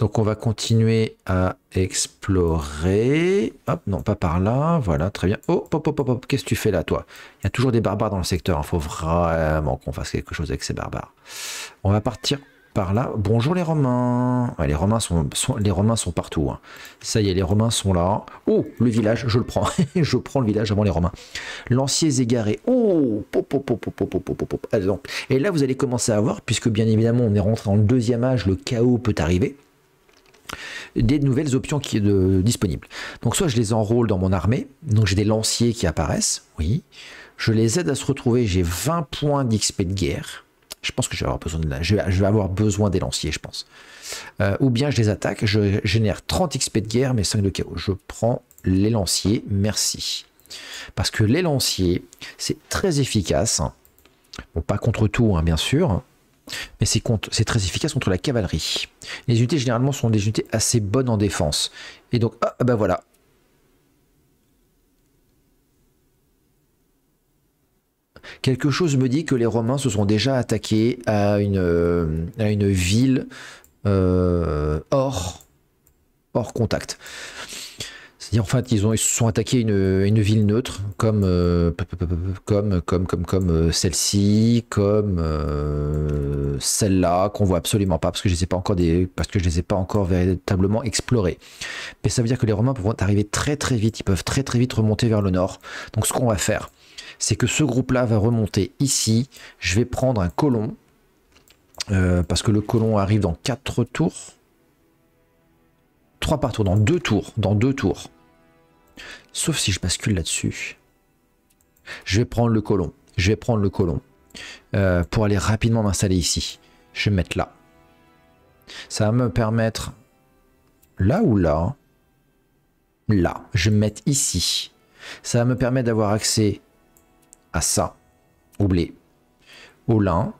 Donc on va continuer à explorer. Hop, non, pas par là. Voilà, très bien. Oh, pop, pop, pop, pop. Qu'est-ce que tu fais là, toi Il y a toujours des barbares dans le secteur. Il hein. faut vraiment qu'on fasse quelque chose avec ces barbares. On va partir par là. Bonjour les Romains. les Romains sont, les Romains sont partout. Hein. Ça y est, les Romains sont là. Oh, le village, je le prends. [laughs] je prends le village avant les Romains. Lanciers égarés. Oh, pop, pop, pop, pop, Et là, vous allez commencer à voir, puisque bien évidemment, on est rentré en deuxième âge, le chaos peut arriver des nouvelles options qui est de, disponibles. Donc soit je les enrôle dans mon armée, donc j'ai des lanciers qui apparaissent, oui. Je les aide à se retrouver, j'ai 20 points d'XP de guerre. Je pense que je vais avoir besoin, de je, vais, avoir besoin des lanciers, je pense. Euh, ou bien je les attaque, je génère 30 XP de guerre, mais 5 de chaos. Je prends les lanciers, merci. Parce que les lanciers, c'est très efficace. Hein. Bon, pas contre tout, hein, bien sûr. Hein mais c'est, contre, c'est très efficace contre la cavalerie. Les unités généralement sont des unités assez bonnes en défense. Et donc, ah bah voilà. Quelque chose me dit que les Romains se sont déjà attaqués à une, euh, ville euh, hors, hors contact en fait, ils, ont, ils sont attaqués une, ville neutre, comme, euh, comme, comme, comme, euh, celle-ci, comme euh, celle-là, qu'on voit absolument pas, parce que je ne les ai pas encore, les ai pas encore véritablement explorées. Mais ça veut dire que les Romains pourront arriver très très vite, ils peuvent très très vite remonter vers le nord. Donc ce qu'on va faire, c'est que ce groupe-là va remonter ici. Je vais prendre un colon, parce que le colon arrive dans 4 tours. 3 par tour, dans 2 tours, dans 2 tours. Sauf si je bascule là-dessus. Je vais prendre le colon. Je vais prendre le colon. Euh, pour aller rapidement m'installer ici. Je vais mettre là. Ça va me permettre... Là ou là Là. Je vais mettre ici. Ça va me permettre d'avoir accès à ça. Au blé. Au lin.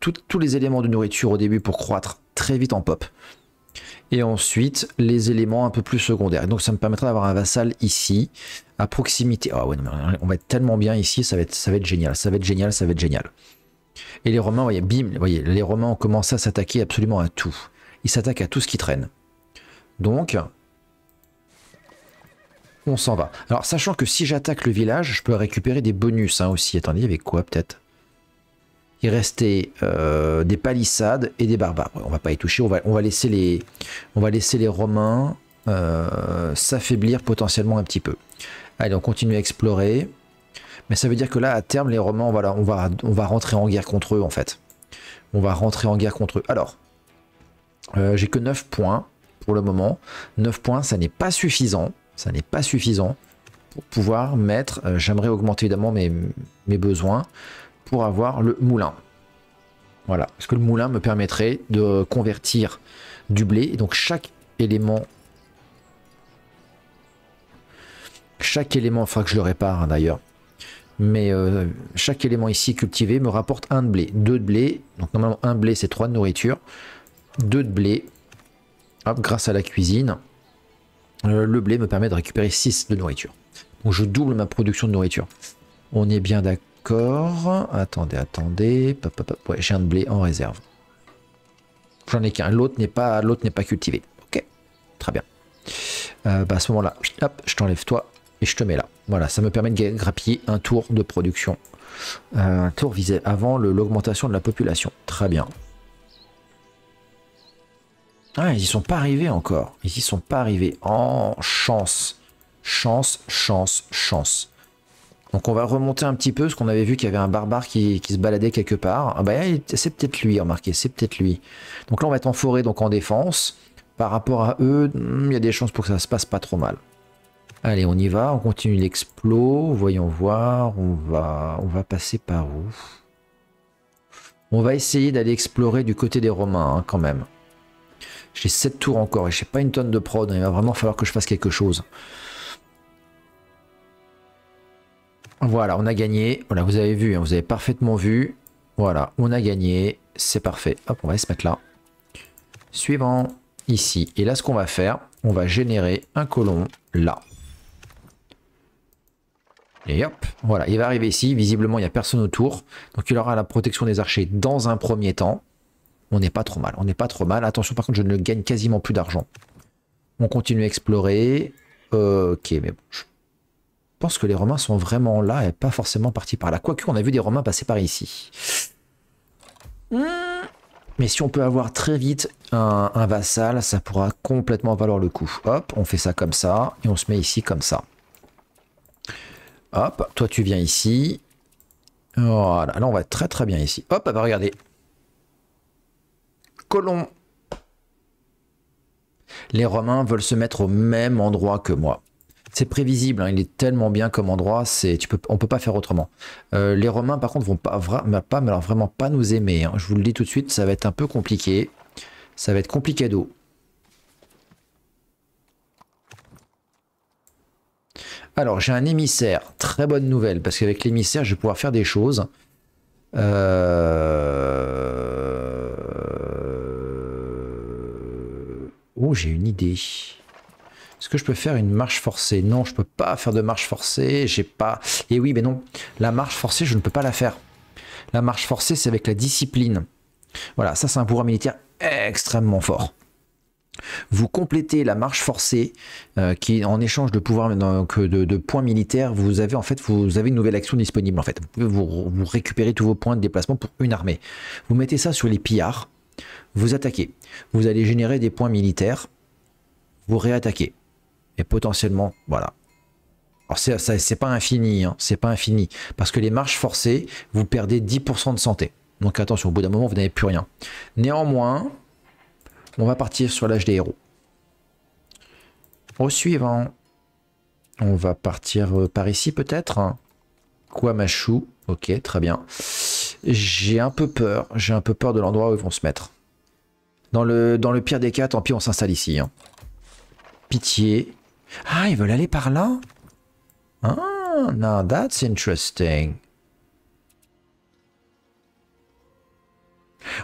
tous les éléments de nourriture au début pour croître très vite en pop et ensuite les éléments un peu plus secondaires. donc ça me permettra d'avoir un vassal ici, à proximité. Ah oh ouais, on va être tellement bien ici, ça va être, ça va être génial, ça va être génial, ça va être génial. Et les Romains, voyez, bim, voyez, les Romains ont commencé à s'attaquer absolument à tout. Ils s'attaquent à tout ce qui traîne. Donc, on s'en va. Alors, sachant que si j'attaque le village, je peux récupérer des bonus hein, aussi. Attendez, il y avait quoi peut-être il euh, des palissades et des barbares. On va pas y toucher, on va, on va, laisser, les, on va laisser les Romains euh, s'affaiblir potentiellement un petit peu. Allez, on continue à explorer. Mais ça veut dire que là, à terme, les Romains, voilà, on, va, on va rentrer en guerre contre eux, en fait. On va rentrer en guerre contre eux. Alors, euh, j'ai que 9 points pour le moment. 9 points, ça n'est pas suffisant. Ça n'est pas suffisant pour pouvoir mettre... J'aimerais augmenter évidemment mes besoins pour avoir le moulin. Voilà, parce que le moulin me permettrait de convertir du blé. Et donc chaque élément... Chaque élément, faudra que je le répare hein, d'ailleurs. Mais euh, chaque élément ici cultivé me rapporte un de blé. Deux de blé. Donc normalement un blé c'est trois de nourriture. Deux de blé. grâce à la cuisine. Euh, le blé me permet de récupérer six de nourriture. Donc je double ma production de nourriture. On est bien d'accord d'accord Attendez, attendez. j'ai un blé en réserve. J'en ai qu'un. L'autre n'est pas, l'autre n'est pas cultivé. Ok, très bien. Euh, bah, à ce moment-là, hop, je t'enlève toi et je te mets là. Voilà, ça me permet de grappiller un tour de production. Euh, un tour visé avant l'augmentation de la population. Très bien. Ah, ils y sont pas arrivés encore. Ils y sont pas arrivés. En chance. Chance, chance, chance. Donc on va remonter un petit peu, parce qu'on avait vu qu'il y avait un barbare qui, se baladait quelque part. Ah bah c'est peut-être lui, remarquez, c'est peut-être lui. Donc là on va être en forêt, donc en défense. Par rapport à eux, hmm, il y a des chances pour que ça se passe pas trop mal. Allez, on y va, on continue l'explo, voyons voir, on va, on va passer par où On va essayer d'aller explorer du côté des Romains, hein, quand même. J'ai 7 tours encore et je n'ai pas une tonne de prod, hein. il va vraiment falloir que je fasse quelque chose. Voilà, on a gagné. Voilà, vous avez vu, hein, vous avez parfaitement vu. Voilà, on a gagné. C'est parfait. Hop, on va se mettre là. Suivant, ici. Et là, ce qu'on va faire, on va générer un colon là. Et hop, voilà, il va arriver ici. Visiblement, il n'y a personne autour. Donc, il aura la protection des archers dans un premier temps. On n'est pas trop mal, on n'est pas trop mal. Attention, par contre, je ne gagne quasiment plus d'argent. On continue à explorer. ok, mais bon, que les Romains sont vraiment là et pas forcément partis par là. Quoique, on a vu des Romains passer par ici. Hmm. Mais si on peut avoir très vite un, vassal, ça pourra complètement valoir le coup. Hop, on fait ça comme ça, et on se met ici comme ça. Hop, toi tu viens ici. Voilà, là on va être très très bien ici. Hop, bah regardez. Colon. Les Romains veulent se mettre au même endroit que moi. C'est prévisible, hein, il est tellement bien comme endroit, c'est, tu peux, on peut pas faire autrement. Euh, les Romains, par contre, vont pas, pas alors vraiment pas nous aimer. Hein. Je vous le dis tout de suite, ça va être un peu compliqué. Ça va être compliqué d'eau. Alors, j'ai un émissaire. Très bonne nouvelle, parce qu'avec l'émissaire, je vais pouvoir faire des choses. Euh... Oh, j'ai une idée. Est-ce que je peux faire une marche forcée Non, je peux pas faire de marche forcée, j'ai pas... Et oui, mais non, la marche forcée, je ne peux pas la faire. La marche forcée, c'est avec la discipline. Voilà, ça c'est un pouvoir militaire extrêmement fort. Vous complétez la marche forcée, euh, qui en échange de pouvoir donc de, de, points militaires, vous avez en fait vous avez une nouvelle action disponible en fait. vous récupérez tous vos points de déplacement pour une armée. Vous mettez ça sur les pillards, vous attaquez, vous allez générer des points militaires, vous réattaquez. Et potentiellement, voilà. Alors c'est pas infini, hein. c'est pas infini. Parce que les marches forcées, vous perdez 10% de santé. Donc attention, au bout d'un moment, vous n'avez plus rien. Néanmoins, on va partir sur l'âge des héros. Au suivant, on va partir euh, par ici peut-être. Quoi, hein. chou ok, très bien. J'ai un peu peur, j'ai un peu peur de l'endroit où ils vont se mettre. Dans le, dans le pire des cas, tant pis, on s'installe ici. Hein. Pitié, ah, ils veulent aller par là Ah, non, that's interesting.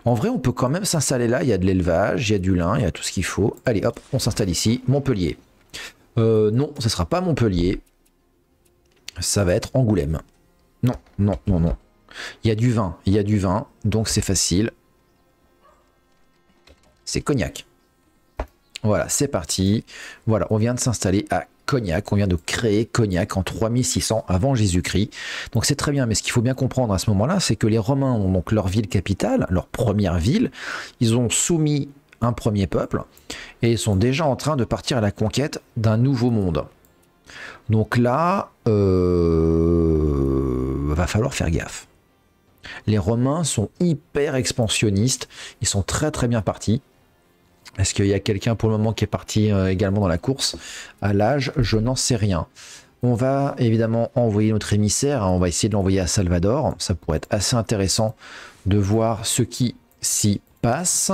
En vrai, on peut quand même s'installer là. Il y a de l'élevage, il y a du lin, il y a tout ce qu'il faut. Allez, hop, on s'installe ici. Montpellier. Euh, non, ce sera pas Montpellier. Ça va être Angoulême. Non, non, non, non. Il y a du vin, il y a du vin, donc c'est facile. C'est cognac. Voilà, c'est parti. Voilà, on vient de s'installer à Cognac, on vient de créer Cognac en 3600 avant Jésus-Christ. Donc c'est très bien, mais ce qu'il faut bien comprendre à ce moment-là, c'est que les Romains ont donc leur ville capitale, leur première ville, ils ont soumis un premier peuple et ils sont déjà en train de partir à la conquête d'un nouveau monde. Donc là, il euh, va falloir faire gaffe. Les Romains sont hyper expansionnistes, ils sont très très bien partis. Est-ce qu'il y a quelqu'un pour le moment qui est parti euh, également dans la course à l'âge Je n'en sais rien. On va évidemment envoyer notre émissaire, hein, on va essayer de l'envoyer à Salvador. Ça pourrait être assez intéressant de voir ce qui s'y passe.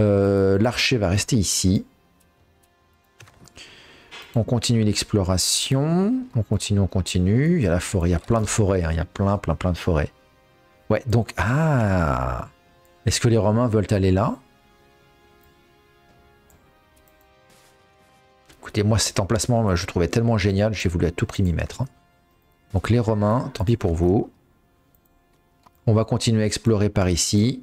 Euh, l'archer va rester ici. On continue l'exploration. On continue, on continue. Il y a la forêt, il y a plein de forêts. Hein, il y a plein, plein, plein de forêts. Ouais, donc, ah Est-ce que les Romains veulent aller là Écoutez, moi cet emplacement, moi, je trouvais tellement génial, j'ai voulu à tout prix m'y mettre. Hein. Donc les Romains, tant pis pour vous. On va continuer à explorer par ici.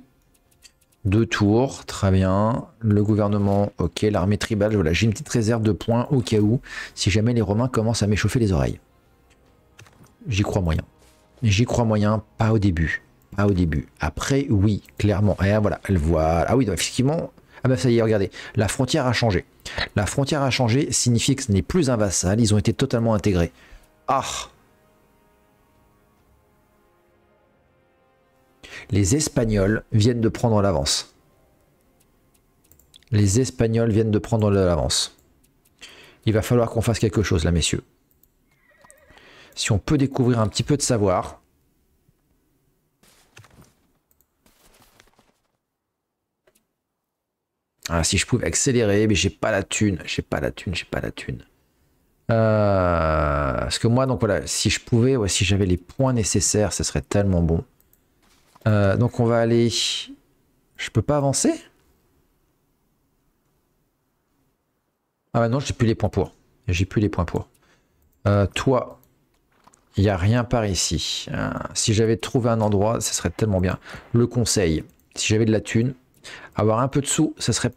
Deux tours, très bien. Le gouvernement, ok. L'armée tribale, voilà. J'ai une petite réserve de points au cas où, si jamais les Romains commencent à m'échauffer les oreilles. J'y crois moyen. J'y crois moyen, pas au début. Pas au début. Après, oui, clairement. Et eh, voilà, elle voit. Ah oui, donc, effectivement, ah bah ça y est, regardez, la frontière a changé. La frontière a changé signifie que ce n'est plus un vassal, ils ont été totalement intégrés. Ah Les Espagnols viennent de prendre l'avance. Les Espagnols viennent de prendre l'avance. Il va falloir qu'on fasse quelque chose là, messieurs. Si on peut découvrir un petit peu de savoir, Ah, si je pouvais accélérer, mais j'ai pas la thune, j'ai pas la thune, j'ai pas la thune. Euh, parce que moi, donc voilà, si je pouvais, ouais, si j'avais les points nécessaires, ça serait tellement bon. Euh, donc on va aller... Je peux pas avancer Ah bah non, j'ai plus les points pour. J'ai plus les points pour. Euh, toi, il n'y a rien par ici. si j'avais trouvé un endroit, ça serait tellement bien. Le conseil, si j'avais de la thune, avoir un peu de sous, ça serait,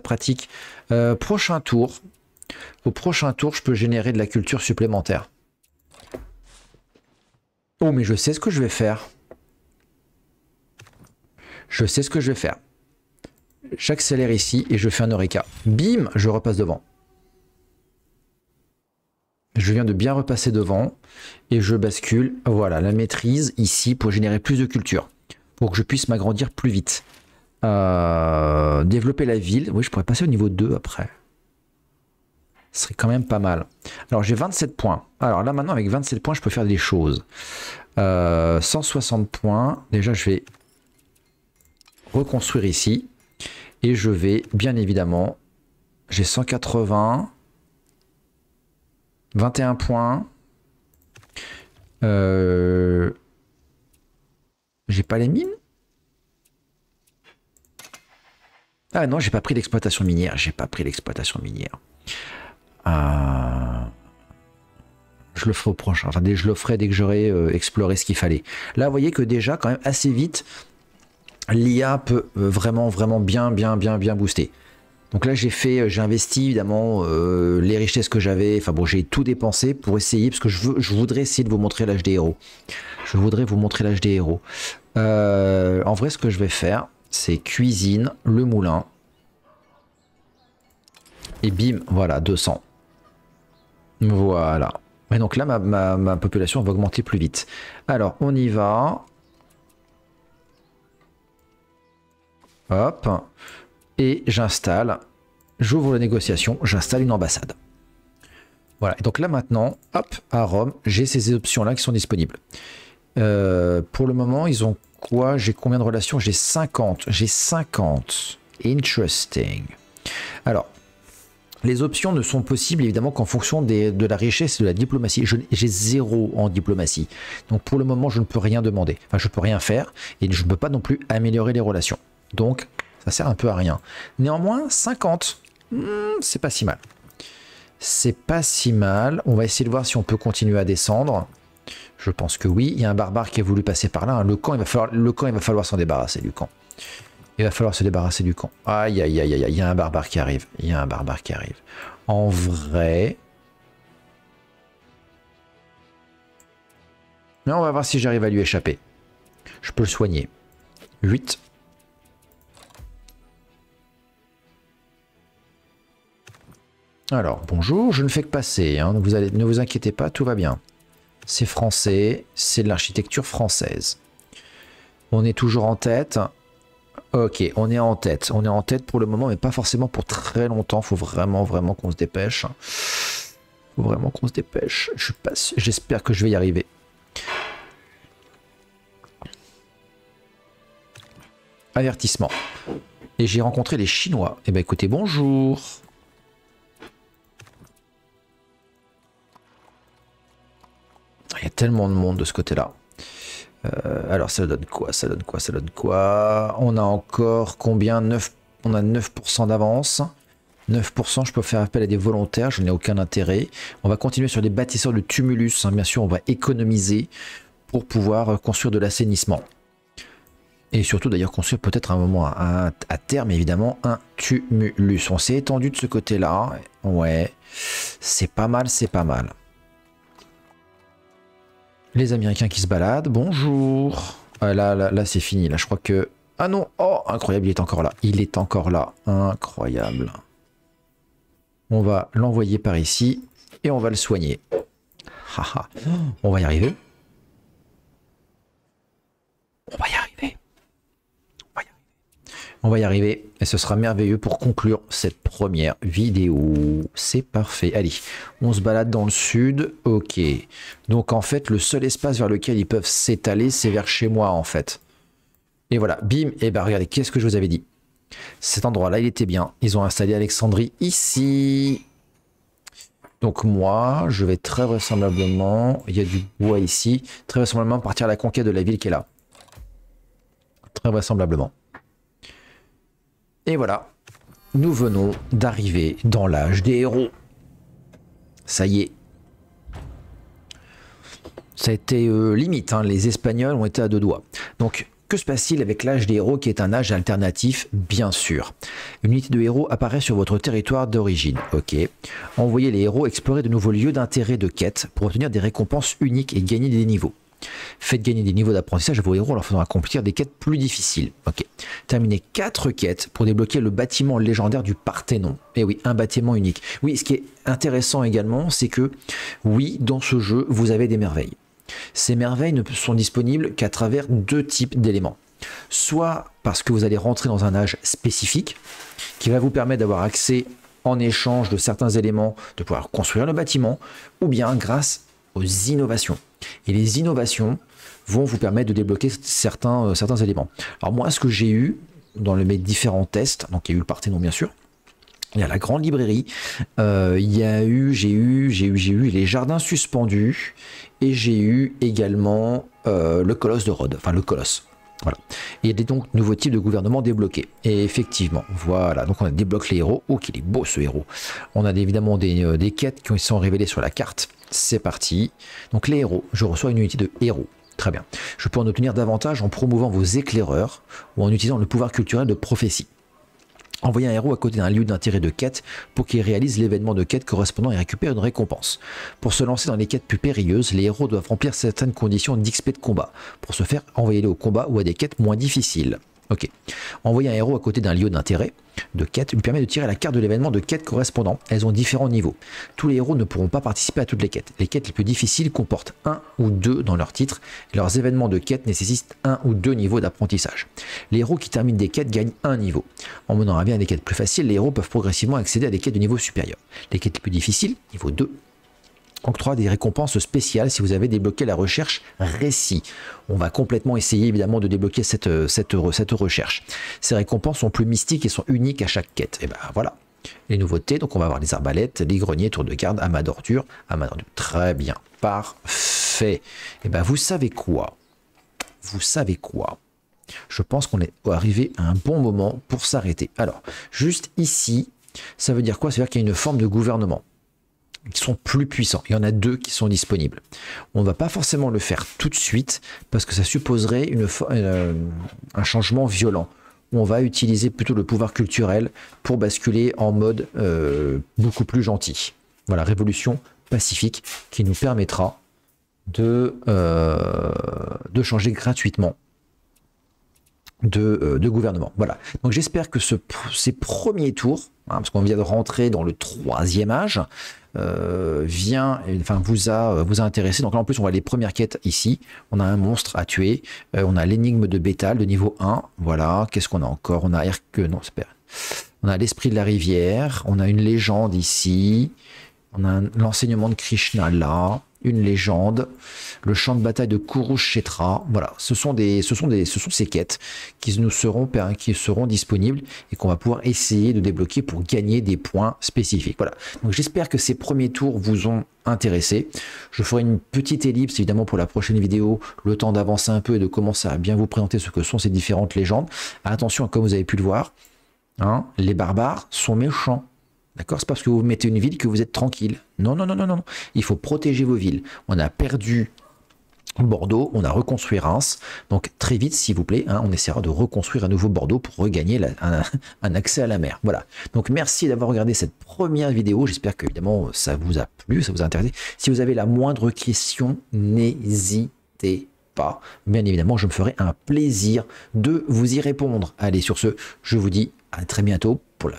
pratique. Euh, prochain tour. Au prochain tour, je peux générer de la culture supplémentaire. Oh, mais je sais ce que je vais faire. Je sais ce que je vais faire. J'accélère ici et je fais un Eureka. Bim, je repasse devant. Je viens de bien repasser devant et je bascule. Voilà, la maîtrise ici pour générer plus de culture, pour que je puisse m'agrandir plus vite. Euh, développer la ville. Oui, je pourrais passer au niveau 2 après. Ce serait quand même pas mal. Alors, j'ai 27 points. Alors là, maintenant, avec 27 points, je peux faire des choses. 160 euh, points. Déjà, je vais reconstruire ici. Et je vais, bien évidemment, j'ai 180. 21 points. Euh, j'ai pas les mines Ah non, j'ai pas pris l'exploitation minière, j'ai pas pris l'exploitation minière. Euh, je le ferai au prochain, enfin je le ferai dès que j'aurai euh, exploré ce qu'il fallait. Là, vous voyez que déjà, quand même, assez vite, l'IA peut euh, vraiment, vraiment bien, bien, bien, bien booster. Donc là, j'ai fait, j'ai investi évidemment les richesses que j'avais. Enfin bon, j'ai tout dépensé pour essayer, parce que je, veux, je voudrais essayer de vous montrer l'âge des héros. Je voudrais vous montrer l'âge des héros. en vrai, ce que je vais faire, c'est cuisine, le moulin. Et bim, voilà, 200. Voilà. Et donc là, ma, population va augmenter plus vite. Alors, on y va. Hop. Et j'installe, j'ouvre la négociation. j'installe une ambassade. Voilà, et donc là maintenant, hop, à Rome, j'ai ces options-là qui sont disponibles. Euh, pour le moment, ils ont quoi J'ai combien de relations J'ai 50. J'ai 50. Interesting. Alors, les options ne sont possibles évidemment qu'en fonction de la richesse et de la diplomatie. J'ai zéro en diplomatie. Donc pour le moment, je ne peux rien demander. Enfin, je ne peux rien faire et je ne peux pas non plus améliorer les relations. Donc, ça sert un peu à rien. Néanmoins, 50, hmm, c'est pas si mal. C'est pas si mal. On va essayer de voir si on peut continuer à descendre. Je pense que oui. Il y a un barbare qui a voulu passer par là. Hein. Le camp, il va falloir, le camp, il va falloir s'en débarrasser du camp. Il va falloir se débarrasser du camp. Aïe, aïe, aïe, aïe, aïe. Il y a un barbare qui arrive. Il y a un barbare qui arrive. En vrai... Mais on va voir si j'arrive à lui échapper. Je peux le soigner. 8. Alors, bonjour, je ne fais que passer, hein. vous allez, ne vous inquiétez pas, tout va bien c'est français, c'est de l'architecture française. On est toujours en tête. Ok, on est en tête. On est en tête pour le moment, mais pas forcément pour très longtemps. Faut vraiment, vraiment qu'on se dépêche. Faut vraiment qu'on se dépêche. Je passe. J'espère que je vais y arriver. Avertissement. Et j'ai rencontré les Chinois. Eh ben écoutez, bonjour. Il y a tellement de monde de ce côté-là. Euh, alors ça donne quoi Ça donne quoi Ça donne quoi On a encore combien 9, On a 9% d'avance. 9%, je peux faire appel à des volontaires, je n'ai aucun intérêt. On va continuer sur les bâtisseurs de tumulus. Hein. Bien sûr, on va économiser pour pouvoir construire de l'assainissement. Et surtout d'ailleurs construire peut-être un moment, à, terme évidemment, un tumulus. On s'est étendu de ce côté-là. Ouais, c'est pas mal, c'est pas mal. Les Américains qui se baladent. Bonjour. Ah, là, là, là c'est fini. Là, je crois que... Ah non Oh, incroyable, il est encore là. Il est encore là. Incroyable. On va l'envoyer par ici et on va le soigner. on va y arriver. On va y arriver et ce sera merveilleux pour conclure cette première vidéo. C'est parfait. Allez, on se balade dans le sud. Ok. Donc en fait, le seul espace vers lequel ils peuvent s'étaler, c'est vers chez moi en fait. Et voilà, bim. Et eh bah ben, regardez, qu'est-ce que je vous avais dit Cet endroit-là, il était bien. Ils ont installé Alexandrie ici. Donc moi, je vais très vraisemblablement, il y a du bois ici, très vraisemblablement partir à la conquête de la ville qui est là. Très vraisemblablement. Et voilà, nous venons d'arriver dans l'âge des héros. Ça y est. Ça a été euh, limite, hein, les Espagnols ont été à deux doigts. Donc, que se passe-t-il avec l'âge des héros qui est un âge alternatif Bien sûr. Une unité de héros apparaît sur votre territoire d'origine. Ok. Envoyez les héros explorer de nouveaux lieux d'intérêt de quête pour obtenir des récompenses uniques et gagner des niveaux. Faites gagner des niveaux d'apprentissage à vos héros en leur faisant accomplir des quêtes plus difficiles. Ok. Terminez 4 quêtes pour débloquer le bâtiment légendaire du Parthénon. Et eh oui, un bâtiment unique. Oui, ce qui est intéressant également, c'est que oui, dans ce jeu, vous avez des merveilles. Ces merveilles ne sont disponibles qu'à travers deux types d'éléments. Soit parce que vous allez rentrer dans un âge spécifique qui va vous permettre d'avoir accès en échange de certains éléments, de pouvoir construire le bâtiment, ou bien grâce aux innovations. Et les innovations vont vous permettre de débloquer certains, euh, éléments. Alors moi, ce que j'ai eu dans mes différents tests, donc il y a eu le Parthénon bien sûr, il y a la grande librairie, euh, il y a eu, j'ai eu, j'ai eu, j'ai eu les jardins suspendus, et j'ai eu également euh, le colosse de Rhodes, enfin le colosse. Voilà. Il y a des donc nouveaux types de gouvernement débloqués. Et effectivement, voilà. Donc on débloque les héros. Oh, qu'il est beau ce héros. On a évidemment des, euh, des quêtes qui sont révélées sur la carte. C'est parti. Donc les héros. Je reçois une unité de héros. Très bien. Je peux en obtenir davantage en promouvant vos éclaireurs ou en utilisant le pouvoir culturel de prophétie. Envoyer un héros à côté d'un lieu d'intérêt de quête pour qu'il réalise l'événement de quête correspondant et récupère une récompense. Pour se lancer dans les quêtes plus périlleuses, les héros doivent remplir certaines conditions d'XP de combat. Pour se faire, envoyer au combat ou à des quêtes moins difficiles. Ok. Envoyer un héros à côté d'un lieu d'intérêt de quête lui permet de tirer la carte de l'événement de quête correspondant. Elles ont différents niveaux. Tous les héros ne pourront pas participer à toutes les quêtes. Les quêtes les plus difficiles comportent un ou deux dans leur titre leurs événements de quête nécessitent un ou deux niveaux d'apprentissage. Les héros qui terminent des quêtes gagnent un niveau. En menant à bien des quêtes plus faciles, les héros peuvent progressivement accéder à des quêtes de niveau supérieur. Les quêtes les plus difficiles, niveau 2, trois, des récompenses spéciales si vous avez débloqué la recherche récit. On va complètement essayer évidemment de débloquer cette, euh, euh, cette, recherche. Ces récompenses sont plus mystiques et sont uniques à chaque quête. Et eh ben voilà, les nouveautés. Donc on va avoir les arbalètes, les greniers, tours de garde, amas d'ordures, amas d'ordure. Très bien, parfait. Et eh ben vous savez quoi Vous savez quoi Je pense qu'on est arrivé à un bon moment pour s'arrêter. Alors, juste ici, ça veut dire quoi C'est-à-dire qu'il y a une forme de gouvernement qui sont plus puissants. Il y en a deux qui sont disponibles. On ne va pas forcément le faire tout de suite parce que ça supposerait euh, un changement violent. On va utiliser plutôt le pouvoir culturel pour basculer en mode euh, beaucoup plus gentil. Voilà, révolution pacifique qui nous permettra de, euh, changer gratuitement de, gouvernement. Voilà. Donc j'espère que ces premiers tours Hein, parce qu'on vient de rentrer dans le troisième âge, euh, vient, enfin vous a vous a intéressé. Donc là en plus on voit les premières quêtes ici. On a un monstre à tuer. Euh, on a l'énigme de Bétal de niveau 1. Voilà. Qu'est-ce qu'on a encore On a que non c'est pas. On a l'esprit de la rivière. On a une légende ici. On a l'enseignement de Krishna là une légende, le champ de bataille de Kurukshetra. Voilà, ce sont, des, ce, sont des, ce sont ces quêtes qui nous seront, qui seront disponibles et qu'on va pouvoir essayer de débloquer pour gagner des points spécifiques. Voilà, donc j'espère que ces premiers tours vous ont intéressé. Je ferai une petite ellipse évidemment pour la prochaine vidéo, le temps d'avancer un peu et de commencer à bien vous présenter ce que sont ces différentes légendes. Attention, comme vous avez pu le voir, hein, les barbares sont méchants. D'accord C'est parce que vous mettez une ville que vous êtes tranquille. Non, non, non, non, non. Il faut protéger vos villes. On a perdu Bordeaux, on a reconstruit Reims. Donc très vite, s'il vous plaît, hein, on essaiera de reconstruire un nouveau Bordeaux pour regagner un, un, accès à la mer. Voilà. Donc merci d'avoir regardé cette première vidéo. J'espère que évidemment ça vous a plu, ça vous a intéressé. Si vous avez la moindre question, n'hésitez pas. Bien évidemment, je me ferai un plaisir de vous y répondre. Allez, sur ce, je vous dis à très bientôt pour la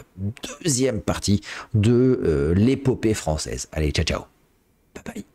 deuxième partie de euh, l'épopée française. Allez, ciao ciao. Bye bye.